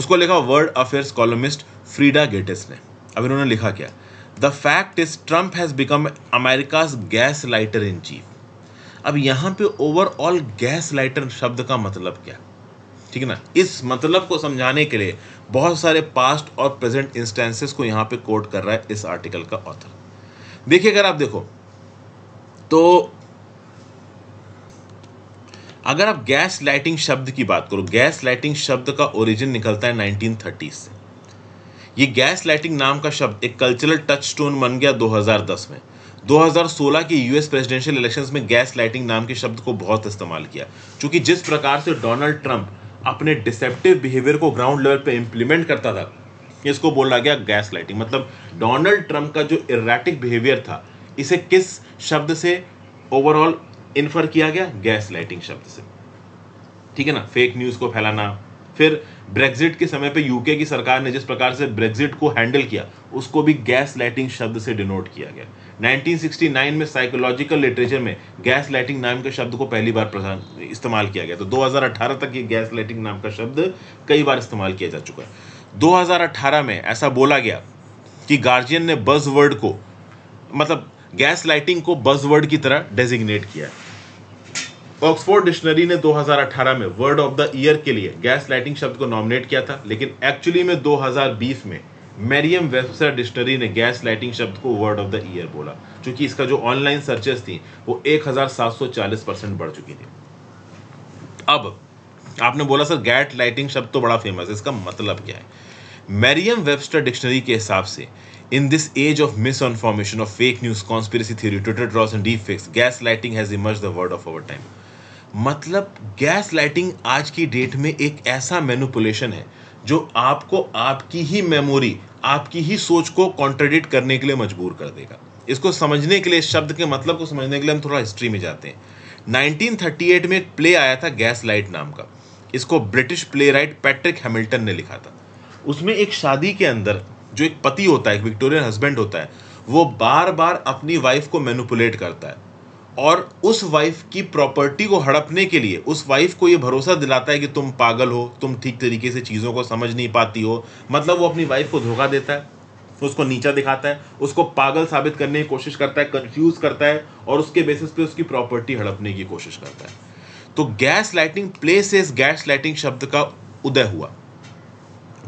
Speaker 1: उसको लिखा world affairs columnist Frida Ghitis ने अब इन्होंने लिखा क्या the fact is Trump has become America's gaslighter in chief अब यहाँ पे ओवरऑल गैस लाइटर शब्द का मतलब क्या ठीक है ना इस मतलब को समझाने के लिए बहुत सारे पास्ट और प्रेजेंट इंस्टेंसेस को यहां पे कोट कर रहा है इस आर्टिकल का ऑथर देखिए अगर आप देखो तो अगर आप गैस लाइटिंग शब्द की बात करो गैस लाइटिंग शब्द का ओरिजिन निकलता है 1930 से ये गैस लाइटिंग नाम का शब्द एक कल्चरल टचस्टोन बन गया 2010 में 2016 के यूएस प्रेसिडेंशियल इलेक्शंस में गैस लाइटिंग नाम के शब्द को बहुत इस्तेमाल किया क्योंकि जिस प्रकार से डोनाल्ड ट्रंप अपने डिसेप्टिव बिहेवियर को ग्राउंड लेवल पे इंप्लीमेंट करता था इसको बोला गया गैस लाइटिंग मतलब डोनाल्ड ट्रंप का जो इराटिक बिहेवियर था इसे किस शब्द से ओवरऑल इन्फर किया गया गैस लाइटिंग शब्द से ठीक है ना फेक न्यूज़ को फैलाना फिर ब्रेग्जिट के समय पे यूके की सरकार ने जिस प्रकार से ब्रेग्जिट को हैंडल किया उसको भी गैस लाइटिंग शब्द से डिनोट किया गया 1969 में साइकोलॉजिकल लिटरेचर में गैस लाइटिंग नाम के शब्द को पहली बार इस्तेमाल किया गया तो 2018 तक ये गैस लाइटिंग नाम का शब्द कई बार इस्तेमाल किया जा चुका है 2018 में ऐसा बोला गया कि गार्जियन ने बज वर्ड को मतलब गैस लाइटिंग को बज वर्ड की तरह डेजिग्नेट किया है ऑक्सफोर्ड डिक्शनरी ने 2018 में वर्ड ऑफ द ईयर के लिए गैस लाइटिंग शब्द को नॉमिनेट किया था लेकिन एक्चुअली में 2020 में मैरियम वेबसर डिक्शनरी ने गैस लाइटिंग शब्द को वर्ड ऑफ द ईयर बोला क्योंकि इसका जो ऑनलाइन सर्चेस थी वो 1740 परसेंट बढ़ चुकी थी अब आपने बोला सर गैट लाइटिंग शब्द तो बड़ा फेमस है इसका मतलब क्या है मैरियम वेबस्टर डिक्शनरी के हिसाब से in this age of miss age of fake news conspiracy theory Twitter dross and trolls, fix gaslighting has emerge the word of our time मतलब गैस लाइटिंग आज की डेट में एक ऐसा manipulation है जो आपको आपकी ही मेमोरी आपकी ही सोच को कॉन्ट्रडिक्ट करने के लिए मजबूर कर देगा इसको समझने के लिए इस शब्द के मतलब को समझने के लिए हम थोड़ा हिस्ट्री में जाते हैं 1938 में एक प्ले आया था गैस लाइट नाम का इसको British playwright Patrick Hamilton ने लिखा था उसमें एक शादी के अंदर जो एक पति होता है एक विक्टोरियन हस्बैंड होता है वो बार बार अपनी वाइफ को मैनुपुलेट करता है और उस वाइफ की प्रॉपर्टी को हड़पने के लिए उस वाइफ को ये भरोसा दिलाता है कि तुम पागल हो तुम ठीक तरीके से चीज़ों को समझ नहीं पाती हो मतलब वो अपनी वाइफ को धोखा देता है उसको नीचा दिखाता है उसको पागल साबित करने की कोशिश करता है कंफ्यूज करता है और उसके बेसिस पे उसकी प्रॉपर्टी हड़पने की कोशिश करता है तो gaslighting place gaslighting शब्द का उदय हुआ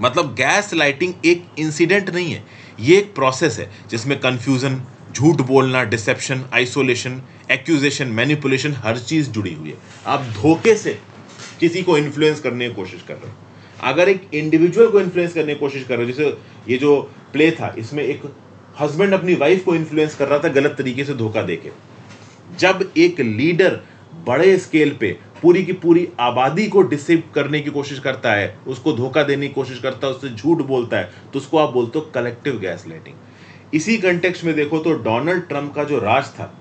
Speaker 1: मतलब गैस लाइटिंग एक इंसिडेंट नहीं है ये एक प्रोसेस है जिसमें कन्फ्यूजन झूठ बोलना डिसेप्शन आइसोलेशन एक्यूजेशन मैनिपुलेशन हर चीज़ जुड़ी हुई है आप धोखे से किसी को इन्फ्लुएंस करने की कोशिश कर रहे हो अगर एक इंडिविजुअल को इन्फ्लुएंस करने की कोशिश कर रहे हो जैसे ये जो प्ले था इसमें एक हस्बैंड अपनी वाइफ को इन्फ्लुएंस कर रहा था गलत तरीके से धोखा देके जब एक लीडर बड़े स्केल पे पूरी की पूरी आबादी को डिसीव करने की कोशिश करता है उसको धोखा देने की कोशिश करता है उससे झूठ बोलता है तो उसको आप बोलते हो कलेक्टिव गैस लाइटिंग इसी कंटेक्स में देखो तो डोनाल्ड ट्रंप का जो राज था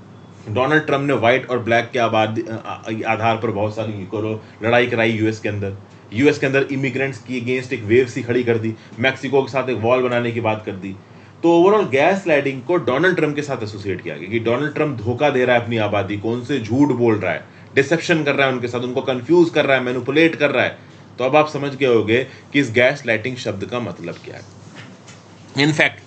Speaker 1: डोनाल्ड ट्रंप ने व्हाइट और ब्लैक के आबादी आधार पर बहुत सारी करो लड़ाई कराई यूएस के अंदर यूएस के अंदर इमिग्रेंट्स की अगेंस्ट एक वेव सी खड़ी कर दी मैक्सिको के साथ एक वॉल बनाने की बात कर दी तो ओवरऑल गैस लाइडिंग को डोनाल्ड ट्रंप के साथ एसोसिएट किया गया कि डोनाल्ड ट्रंप धोखा दे रहा है अपनी आबादी को उनसे झूठ बोल रहा है डिसेप्शन कर रहा है उनके साथ उनको कंफ्यूज कर रहा है मैनुपुलेट कर रहा है तो अब आप समझ गए होगे कि इस गैस लाइटिंग शब्द का मतलब क्या है इनफैक्ट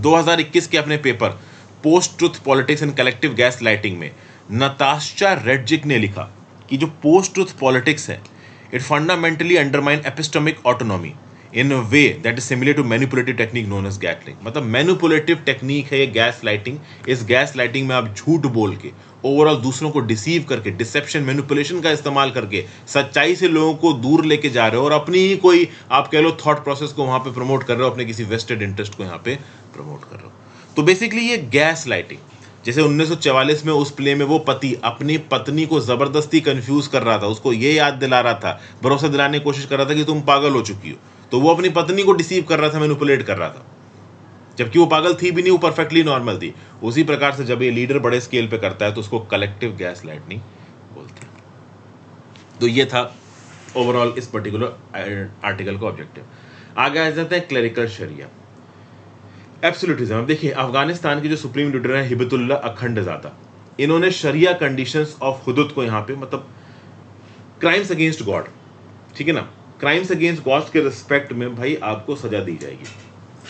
Speaker 1: 2021 के अपने paper post truth politics and collective gaslighting में नताशा रेडजिक ने लिखा कि जो पोस्ट ट्रुथ पॉलिटिक्स है it fundamentally undermine epistemic autonomy in a way that is similar to manipulative technique known as gaslighting मतलब manipulative technique है ये gaslighting इस गैस लाइटिंग में आप झूठ बोल के ओवरऑल दूसरों को डिसीव करके डिसेप्शन मैनिपुलेशन का इस्तेमाल करके सच्चाई से लोगों को दूर लेके जा रहे हो और अपनी ही कोई आप कह लो थॉट प्रोसेस को वहाँ पे प्रमोट कर रहे हो अपने किसी वेस्टेड इंटरेस्ट को यहाँ पे प्रमोट कर रहे हो तो बेसिकली ये गैस लाइटिंग जैसे 1944 में उस प्ले में वो पति अपनी पत्नी को जबरदस्ती कंफ्यूज कर रहा था उसको ये याद दिला रहा था भरोसा दिलाने की कोशिश कर रहा था कि तुम पागल हो चुकी हो तो वो अपनी पत्नी को डिसीव कर रहा था मैनुपुलेट कर रहा था जबकि वो पागल थी भी नहीं वो परफेक्टली नॉर्मल थी उसी प्रकार से जब ये लीडर बड़े स्केल पे करता है तो उसको कलेक्टिव गैस लाइटनिंग बोलते हैं तो ये था ओवरऑल इस पर्टिकुलर आर्टिकल uh, का ऑब्जेक्टिव आगे आ जाते हैं क्लरिकल शरिया एब्सोल्यूटिज्म देखिए अफगानिस्तान के जो सुप्रीम लीडर हैं हिबतुल्ला जादा इन्होंने शरिया कंडीशंस ऑफ हदूद को यहाँ पे मतलब क्राइम्स अगेंस्ट गॉड ठीक है ना क्राइम्स अगेंस्ट गॉड्स के रिस्पेक्ट में भाई आपको सजा दी जाएगी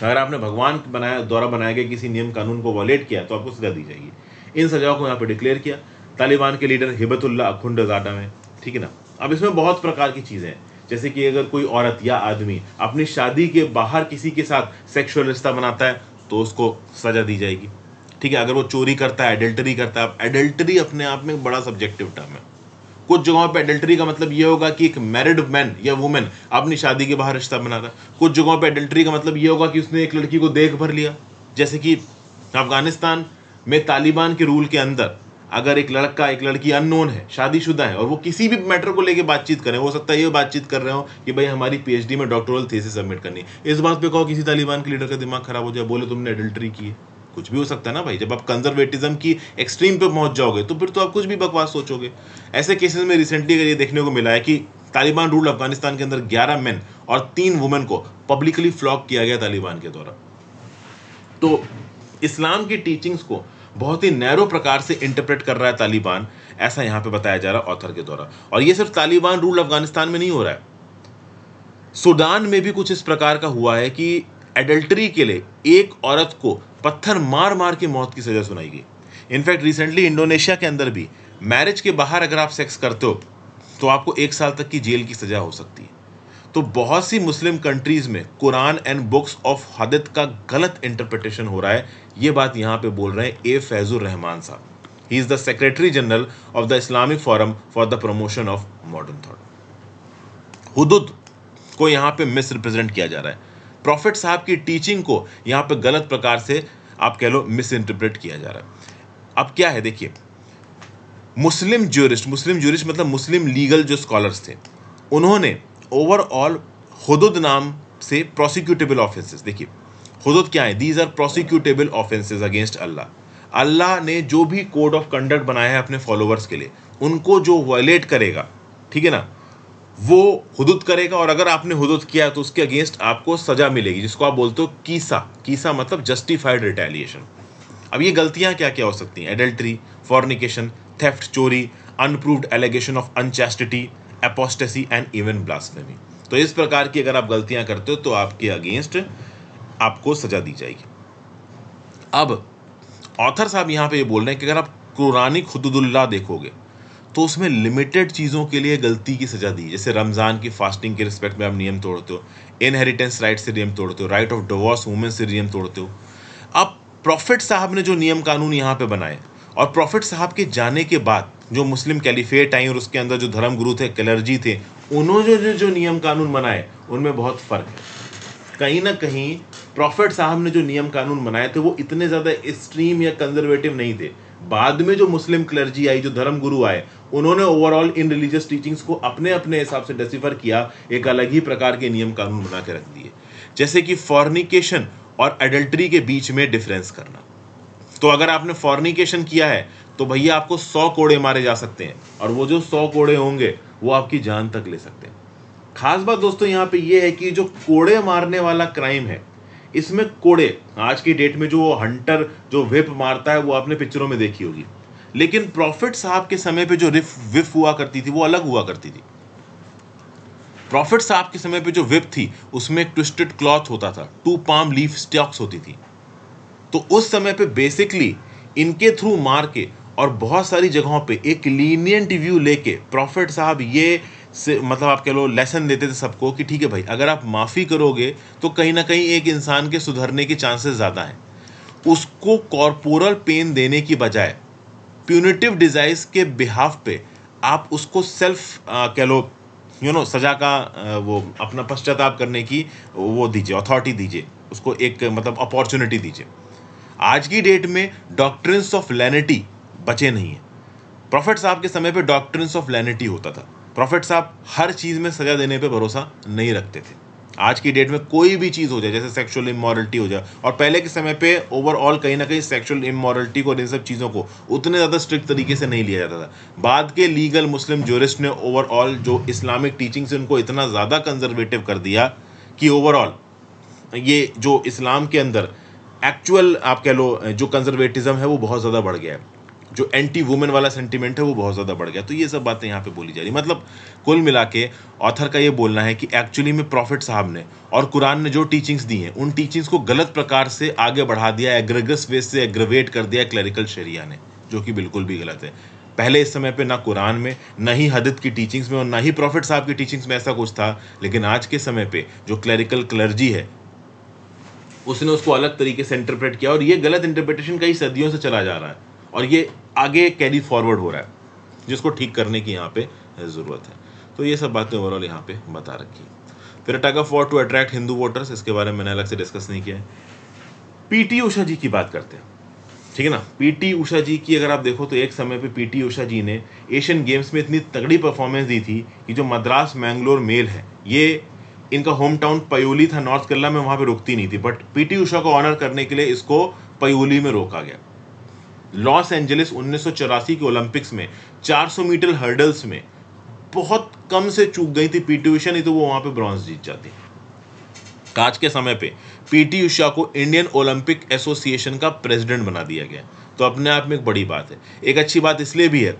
Speaker 1: अगर आपने भगवान बनाया द्वारा बनाया गया किसी नियम कानून को वॉलेट किया तो आपको सजा दी जाएगी इन सजाओं को यहाँ पर डिक्लेयर किया तालिबान के लीडर हिबतुल्ला अखुंड जाटा में ठीक है ना अब इसमें बहुत प्रकार की चीज़ें हैं जैसे कि अगर कोई औरत या आदमी अपनी शादी के बाहर किसी के साथ सेक्शुअल रिश्ता बनाता है तो उसको सजा दी जाएगी ठीक है अगर वो चोरी करता है एडल्टरी करता है एडल्टरी अपने आप में एक बड़ा सब्जेक्टिव टर्म है कुछ जगहों पे एडल्ट्री का मतलब ये होगा कि एक मैरिड मैन या वुमेन अपनी शादी के बाहर रिश्ता बना रहा कुछ जगहों पे एडल्ट्री का मतलब ये होगा कि उसने एक लड़की को देख भर लिया जैसे कि अफगानिस्तान में तालिबान के रूल के अंदर अगर एक लड़का एक लड़की अननोन है शादीशुदा है और वो किसी भी मैटर को लेके बातचीत करें हो सकता है ये बातचीत कर रहे हो कि भाई हमारी पीएचडी में डॉक्टोरल थीसिस सबमिट करनी है इस बात पे कहो किसी तालिबान के लीडर का दिमाग खराब हो जाए बोले तुमने एडल्ट्री की है कुछ भी हो सकता है ना भाई जब आप कंजर्वेटिज्म की एक्सट्रीम पे पहुंच जाओगे तो फिर तो आप कुछ भी बकवास सोचोगे ऐसे केसेस में रिसेंटली अगर ये देखने को मिला है कि तालिबान रूल अफगानिस्तान के अंदर ग्यारह मैन और तीन वुमेन को पब्लिकली फ्लॉक किया गया तालिबान के द्वारा तो इस्लाम की टीचिंग्स को बहुत ही नैरो प्रकार से इंटरप्रेट कर रहा है तालिबान ऐसा यहां पे बताया जा रहा है ऑथर के द्वारा और ये सिर्फ तालिबान रूल अफगानिस्तान में नहीं हो रहा है सूडान में भी कुछ इस प्रकार का हुआ है कि एडल्ट्री के लिए एक औरत को पत्थर मार मार के मौत की सज़ा सुनाई गई इनफैक्ट रिसेंटली इंडोनेशिया के अंदर भी मैरिज के बाहर अगर आप सेक्स करते हो तो आपको एक साल तक की जेल की सज़ा हो सकती है तो बहुत सी मुस्लिम कंट्रीज़ में Quran and books of Hadith का गलत इंटरप्रिटेशन हो रहा है ये बात यहाँ पे बोल रहे हैं ए फैज़ुर रहमान साहब he is the secretary general of the Islamic forum for the promotion of modern thought हुदुद को यहाँ पे मिसरिप्रेजेंट किया जा रहा है प्रॉफिट साहब की टीचिंग को यहाँ पर गलत प्रकार से आप कह लो मिस इंटरप्रेट किया जा रहा है अब क्या है देखिए मुस्लिम ज्यूरिस्ट मुस्लिम ज्यूरिस्ट मतलब मुस्लिम लीगल जो स्कॉलर्स थे उन्होंने ओवरऑल हदुद नाम से प्रोसिक्यूटेबल ऑफेंसेस देखिए हदुद क्या है these are prosecutable offences against Allah Allah ने जो भी कोड ऑफ कंडक्ट बनाया है अपने फॉलोअर्स के लिए उनको जो वायलेट करेगा ठीक है ना वो हदूद करेगा और अगर आपने हदूद किया तो उसके अगेंस्ट आपको सजा मिलेगी जिसको आप बोलते हो कीसा कीसा मतलब जस्टिफाइड रिटेलिएशन अब ये गलतियाँ क्या क्या हो सकती हैं एडल्ट्री फॉर्निकेशन थेफ्ट चोरी unproved allegation of unchastity apostasy and even blasphemy तो इस प्रकार की अगर आप गलतियां करते हो तो आपके अगेंस्ट आपको सजा दी जाएगी अब ऑथर साहब यहाँ पे ये बोल रहे हैं कि अगर आप कुरानिक हदुदुल्ला देखोगे तो उसमें लिमिटेड चीज़ों के लिए गलती की सज़ा दी जैसे रमज़ान की फास्टिंग के रिस्पेक्ट में आप नियम तोड़ते हो इनहेरिटेंस राइट से नियम तोड़ते हो राइट ऑफ डिवोर्स वुमेन से नियम तोड़ते हो अब प्रॉफिट साहब ने जो नियम कानून यहाँ पे बनाए और प्रॉफिट साहब के जाने के बाद जो मुस्लिम कैलिफेट आई और उसके अंदर जो धर्म गुरु थे कलर्जी थे उन्होंने जो जो नियम कानून बनाए उनमें बहुत फ़र्क है कहीं ना कहीं प्रॉफिट साहब ने जो नियम कानून बनाए थे वो इतने ज़्यादा एक्सट्रीम या कंजर्वेटिव नहीं थे बाद में जो मुस्लिम क्लर्जी आई जो धर्म गुरु आए उन्होंने ओवरऑल इन रिलीजियस टीचिंग्स को अपने अपने हिसाब से डिसिफर किया एक अलग ही प्रकार के नियम कानून बना के रख दिए जैसे कि फॉर्निकेशन और एडल्ट्री के बीच में डिफरेंस करना तो अगर आपने फॉर्निकेशन किया है तो भैया आपको सौ कोड़े मारे जा सकते हैं और वो जो सौ कोड़े होंगे वो आपकी जान तक ले सकते हैं खास बात दोस्तों यहाँ पे ये है कि जो कोड़े मारने वाला क्राइम है इसमें कोड़े आज की डेट में जो हंटर जो विप मारता है वो आपने पिक्चरों में देखी होगी लेकिन प्रॉफिट साहब के समय पे जो रिफ विफ हुआ करती थी वो अलग हुआ करती थी प्रॉफिट साहब के समय पे जो विप थी उसमें एक ट्विस्टेड क्लॉथ होता था टू पाम लीफ स्टॉक्स होती थी तो उस समय पे बेसिकली इनके थ्रू मार के और बहुत सारी जगहों पे एक लीनियंट व्यू लेके प्रॉफिट साहब ये से मतलब आप कह लो लेसन देते थे सबको कि ठीक है भाई अगर आप माफ़ी करोगे तो कहीं ना कहीं एक इंसान के सुधरने के चांसेस ज़्यादा हैं उसको कॉरपोरल पेन देने की बजाय प्यूनिटिव डिजाइज के बिहाफ पे आप उसको सेल्फ कह लो यू नो सजा का आ, वो अपना पश्चाताप करने की वो दीजिए अथॉरिटी दीजिए उसको एक मतलब अपॉर्चुनिटी दीजिए आज की डेट में डॉक्ट्रिन्स ऑफ लैनिटी बचे नहीं हैं प्रॉफिट साहब के समय पे डॉक्ट्रिन्स ऑफ लैनिटी होता था प्रॉफिट साहब हर चीज़ में सज़ा देने पे भरोसा नहीं रखते थे आज की डेट में कोई भी चीज़ हो जाए जैसे सेक्सुअल इमोरलिटी हो जाए और पहले के समय पे ओवरऑल कहीं ना कहीं सेक्सुअल इमोरलिटी को और इन सब चीज़ों को उतने ज़्यादा स्ट्रिक्ट तरीके से नहीं लिया जाता था बाद के लीगल मुस्लिम जोरिस्ट ने ओवरऑल जो इस्लामिक टीचिंग से उनको इतना ज़्यादा कंजर्वेटिव कर दिया कि ओवरऑल ये जो इस्लाम के अंदर एक्चुअल आप कह लो जो कंजर्वेटिज़म है वो बहुत ज़्यादा बढ़ गया है जो एंटी वुमेन वाला सेंटिमेंट है वो बहुत ज़्यादा बढ़ गया तो ये सब बातें यहाँ पे बोली जा रही मतलब कुल मिला के ऑथर का ये बोलना है कि एक्चुअली में प्रॉफिट साहब ने और कुरान ने जो टीचिंग्स दी हैं उन टीचिंग्स को गलत प्रकार से आगे बढ़ा दिया एग्रेगस वे से एग्रवेट कर दिया क्लरिकल शरिया ने जो कि बिल्कुल भी गलत है पहले इस समय पर ना कुरान में ना ही हदत की टीचिंग्स में और ना ही प्रॉफिट साहब की टीचिंग्स में ऐसा कुछ था लेकिन आज के समय पर जो क्लरिकल क्लर्जी है उसने उसको अलग तरीके से इंटरप्रेट किया और ये गलत इंटरप्रिटेशन कई सदियों से चला जा रहा है और ये आगे कैरी फॉरवर्ड हो रहा है जिसको ठीक करने की यहाँ पे ज़रूरत है तो ये सब बातें ओवरऑल यहाँ पे बता रखी फिर tug of war to attract Hindu voters इसके बारे में मैंने अलग से डिस्कस नहीं किया है पीटी उषा जी की बात करते हैं ठीक है ना पीटी उषा जी की अगर आप देखो तो एक समय पे पीटी उषा जी ने एशियन गेम्स में इतनी तगड़ी परफॉर्मेंस दी थी कि जो मद्रास मैंगलोर मेल है ये इनका होम टाउन पयोली था नॉर्थ केरला में वहाँ पर रुकती नहीं थी बट टी उषा को ऑनर करने के लिए इसको पयोली में रोका गया लॉस एंजलिस उन्नीस की ओलंपिक्स में 400 मीटर हर्डल्स में बहुत कम से चूक गई थी पीटी उषा नहीं तो वो वहाँ पे ब्रॉन्ज जीत जाती आज के समय पे पीटी उषा को इंडियन ओलंपिक एसोसिएशन का प्रेसिडेंट बना दिया गया तो अपने आप में एक बड़ी बात है एक अच्छी बात इसलिए भी है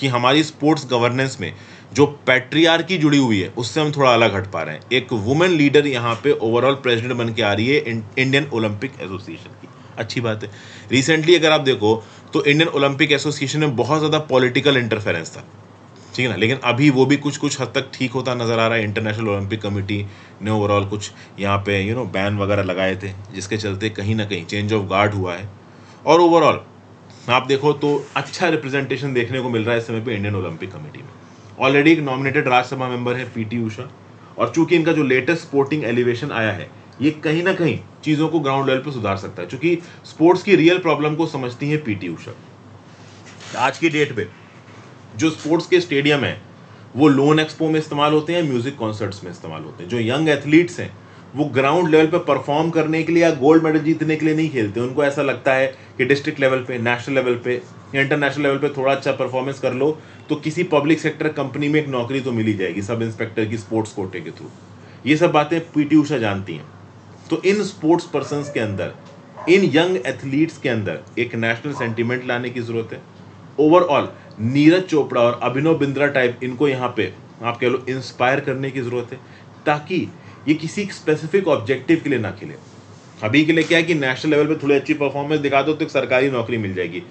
Speaker 1: कि हमारी स्पोर्ट्स गवर्नेंस में जो पैट्रियार की जुड़ी हुई है उससे हम थोड़ा अलग हट पा रहे हैं एक वुमेन लीडर यहाँ पे ओवरऑल प्रेसिडेंट बन के आ रही है इंडियन ओलंपिक एसोसिएशन की अच्छी बात है रिसेंटली अगर आप देखो तो इंडियन ओलंपिक एसोसिएशन में बहुत ज़्यादा पॉलिटिकल इंटरफेरेंस था ठीक है ना लेकिन अभी वो भी कुछ कुछ हद तक ठीक होता नज़र आ रहा है इंटरनेशनल ओलंपिक कमेटी ने ओवरऑल कुछ यहाँ पे यू नो बैन वगैरह लगाए थे जिसके चलते कहीं ना कहीं चेंज ऑफ गार्ड हुआ है और ओवरऑल आप देखो तो अच्छा रिप्रेजेंटेशन देखने को मिल रहा है इस समय पर इंडियन ओलंपिक कमेटी में ऑलरेडी एक नॉमिनेटेड राज्यसभा मेंबर है टी उषा और चूंकि इनका जो लेटेस्ट स्पोर्टिंग एलिवेशन आया है ये कहीं ना कहीं चीज़ों को ग्राउंड लेवल पर सुधार सकता है क्योंकि स्पोर्ट्स की रियल प्रॉब्लम को समझती है पीटी उषा आज की डेट में जो स्पोर्ट्स के स्टेडियम है वो लोन एक्सपो में इस्तेमाल होते हैं म्यूजिक कॉन्सर्ट्स में इस्तेमाल होते हैं जो यंग एथलीट्स हैं वो ग्राउंड लेवल पे परफॉर्म करने के लिए या गोल्ड मेडल जीतने के लिए नहीं खेलते उनको ऐसा लगता है कि डिस्ट्रिक्ट लेवल पे नेशनल लेवल पे या इंटरनेशनल लेवल पे थोड़ा अच्छा परफॉर्मेंस कर लो तो किसी पब्लिक सेक्टर कंपनी में एक नौकरी तो मिली जाएगी सब इंस्पेक्टर की स्पोर्ट्स कोटे के थ्रू ये सब बातें टी उषा जानती हैं तो इन स्पोर्ट्स पर्सन के अंदर इन यंग एथलीट्स के अंदर एक नेशनल सेंटिमेंट लाने की जरूरत है ओवरऑल नीरज चोपड़ा और अभिनव बिंद्रा टाइप इनको यहाँ पे आप कह लो इंस्पायर करने की जरूरत है ताकि ये किसी स्पेसिफिक ऑब्जेक्टिव के लिए ना खिले अभी के लिए क्या है कि नेशनल लेवल पे थोड़ी अच्छी परफॉर्मेंस दिखा दो तो एक सरकारी नौकरी मिल जाएगी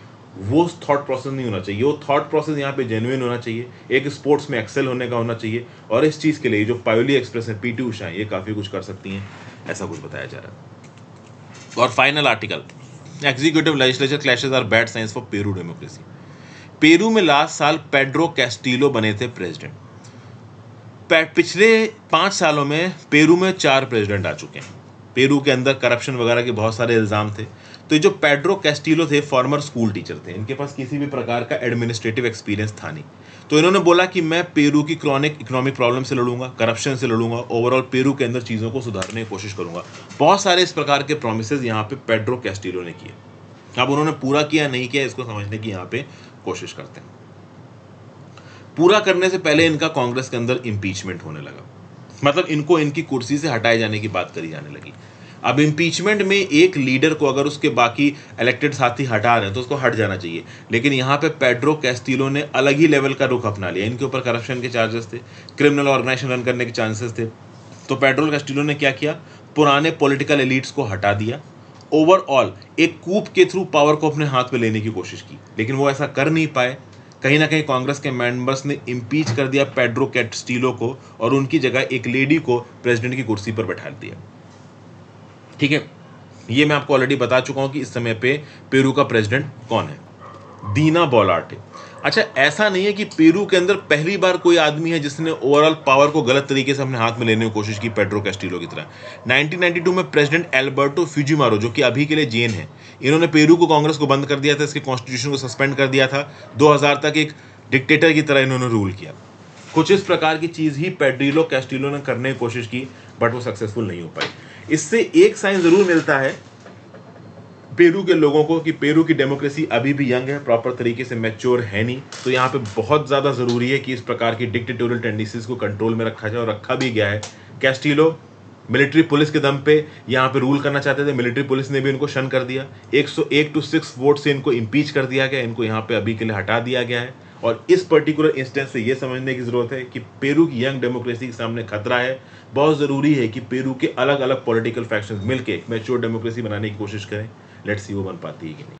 Speaker 1: वो थॉट प्रोसेस नहीं होना चाहिए वो थॉट प्रोसेस यहाँ पे जेनुइन होना चाहिए एक स्पोर्ट्स में एक्सेल होने का होना चाहिए और इस चीज़ के लिए जो पायोली एक्सप्रेस है टी उषा ये काफ़ी कुछ कर सकती हैं ऐसा कुछ बताया जा रहा है और final article executive legislature clashes are bad science for Peru democracy Peru में लास्ट साल पेड्रो कैस्टिलो बने थे प्रेसिडेंट पिछले पाँच सालों में पेरू में चार प्रेसिडेंट आ चुके हैं पेरू के अंदर करप्शन वगैरह के बहुत सारे इल्ज़ाम थे तो ये जो पेड्रो कैस्टिलो थे फॉर्मर स्कूल टीचर थे इनके पास किसी भी प्रकार का एडमिनिस्ट्रेटिव एक्सपीरियंस था नहीं तो इन्होंने बोला कि मैं पेरू की क्रॉनिक इकोनॉमिक प्रॉब्लम से लड़ूंगा करप्शन से लड़ूंगा ओवरऑल पेरू के अंदर चीज़ों को सुधारने की कोशिश करूंगा बहुत सारे इस प्रकार के प्रोमिस यहाँ पे पेड्रो कैस्टीरो ने किए अब उन्होंने पूरा किया नहीं किया इसको समझने की यहाँ पे कोशिश करते हैं पूरा करने से पहले इनका कांग्रेस के अंदर इम्पीचमेंट होने लगा मतलब इनको इनकी कुर्सी से हटाए जाने की बात करी जाने लगी अब इम्पीचमेंट में एक लीडर को अगर उसके बाकी इलेक्टेड साथी हटा रहे हैं तो उसको हट जाना चाहिए लेकिन यहाँ पे पेड्रो कैस्टिलो ने अलग ही लेवल का रुख अपना लिया इनके ऊपर करप्शन के चार्जेस थे क्रिमिनल ऑर्गेनाइजेशन रन करने के चांसेस थे तो पेड्रो कैस्टिलो ने क्या किया पुराने पोलिटिकल एलिट्स को हटा दिया ओवरऑल एक कूप के थ्रू पावर को अपने हाथ में लेने की कोशिश की लेकिन वो ऐसा कर नहीं पाए कहीं ना कहीं कांग्रेस के मेंबर्स ने इम्पीच कर दिया पेड्रो कैट स्टीलो को और उनकी जगह एक लेडी को प्रेसिडेंट की कुर्सी पर बैठा दिया ठीक है ये मैं आपको ऑलरेडी बता चुका हूँ कि इस समय पे पेरू का प्रेसिडेंट कौन है दीना बॉलार्टे अच्छा ऐसा नहीं है कि पेरू के अंदर पहली बार कोई आदमी है जिसने ओवरऑल पावर को गलत तरीके से अपने हाथ में लेने की कोशिश की पेड्रो कैस्टिलो की तरह 1992 में प्रेसिडेंट एल्बर्टो फ्यूजीमारो जो कि अभी के लिए जेन है इन्होंने पेरू को कांग्रेस को बंद कर दिया था इसके कॉन्स्टिट्यूशन को सस्पेंड कर दिया था दो तक एक डिक्टेटर की तरह इन्होंने रूल किया कुछ इस प्रकार की चीज़ ही पेड्रिलो कैस्टिलो ने करने की कोशिश की बट वो सक्सेसफुल नहीं हो पाई इससे एक साइन ज़रूर मिलता है पेरू के लोगों को कि पेरू की डेमोक्रेसी अभी भी यंग है प्रॉपर तरीके से मैच्योर है नहीं तो यहाँ पे बहुत ज़्यादा ज़रूरी है कि इस प्रकार की डिक्टेटोरियल टेंडेंसीज को कंट्रोल में रखा जाए और रखा भी गया है कैस्टीलो मिलिट्री पुलिस के दम पे यहाँ पे रूल करना चाहते थे मिलिट्री पुलिस ने भी इनको शन कर दिया 101 टू 6 वोट से इनको इम्पीच कर दिया गया इनको यहाँ पे अभी के लिए हटा दिया गया है और इस पर्टिकुलर इंस्टेंस से यह समझने की ज़रूरत है कि पेरू की यंग डेमोक्रेसी के सामने खतरा है बहुत ज़रूरी है कि पेरू के अलग अलग पॉलिटिकल फैक्शंस मिलकर मेच्योर मैच्योर डेमोक्रेसी बनाने की कोशिश करें लेट्स सी वो बन पाती है कि नहीं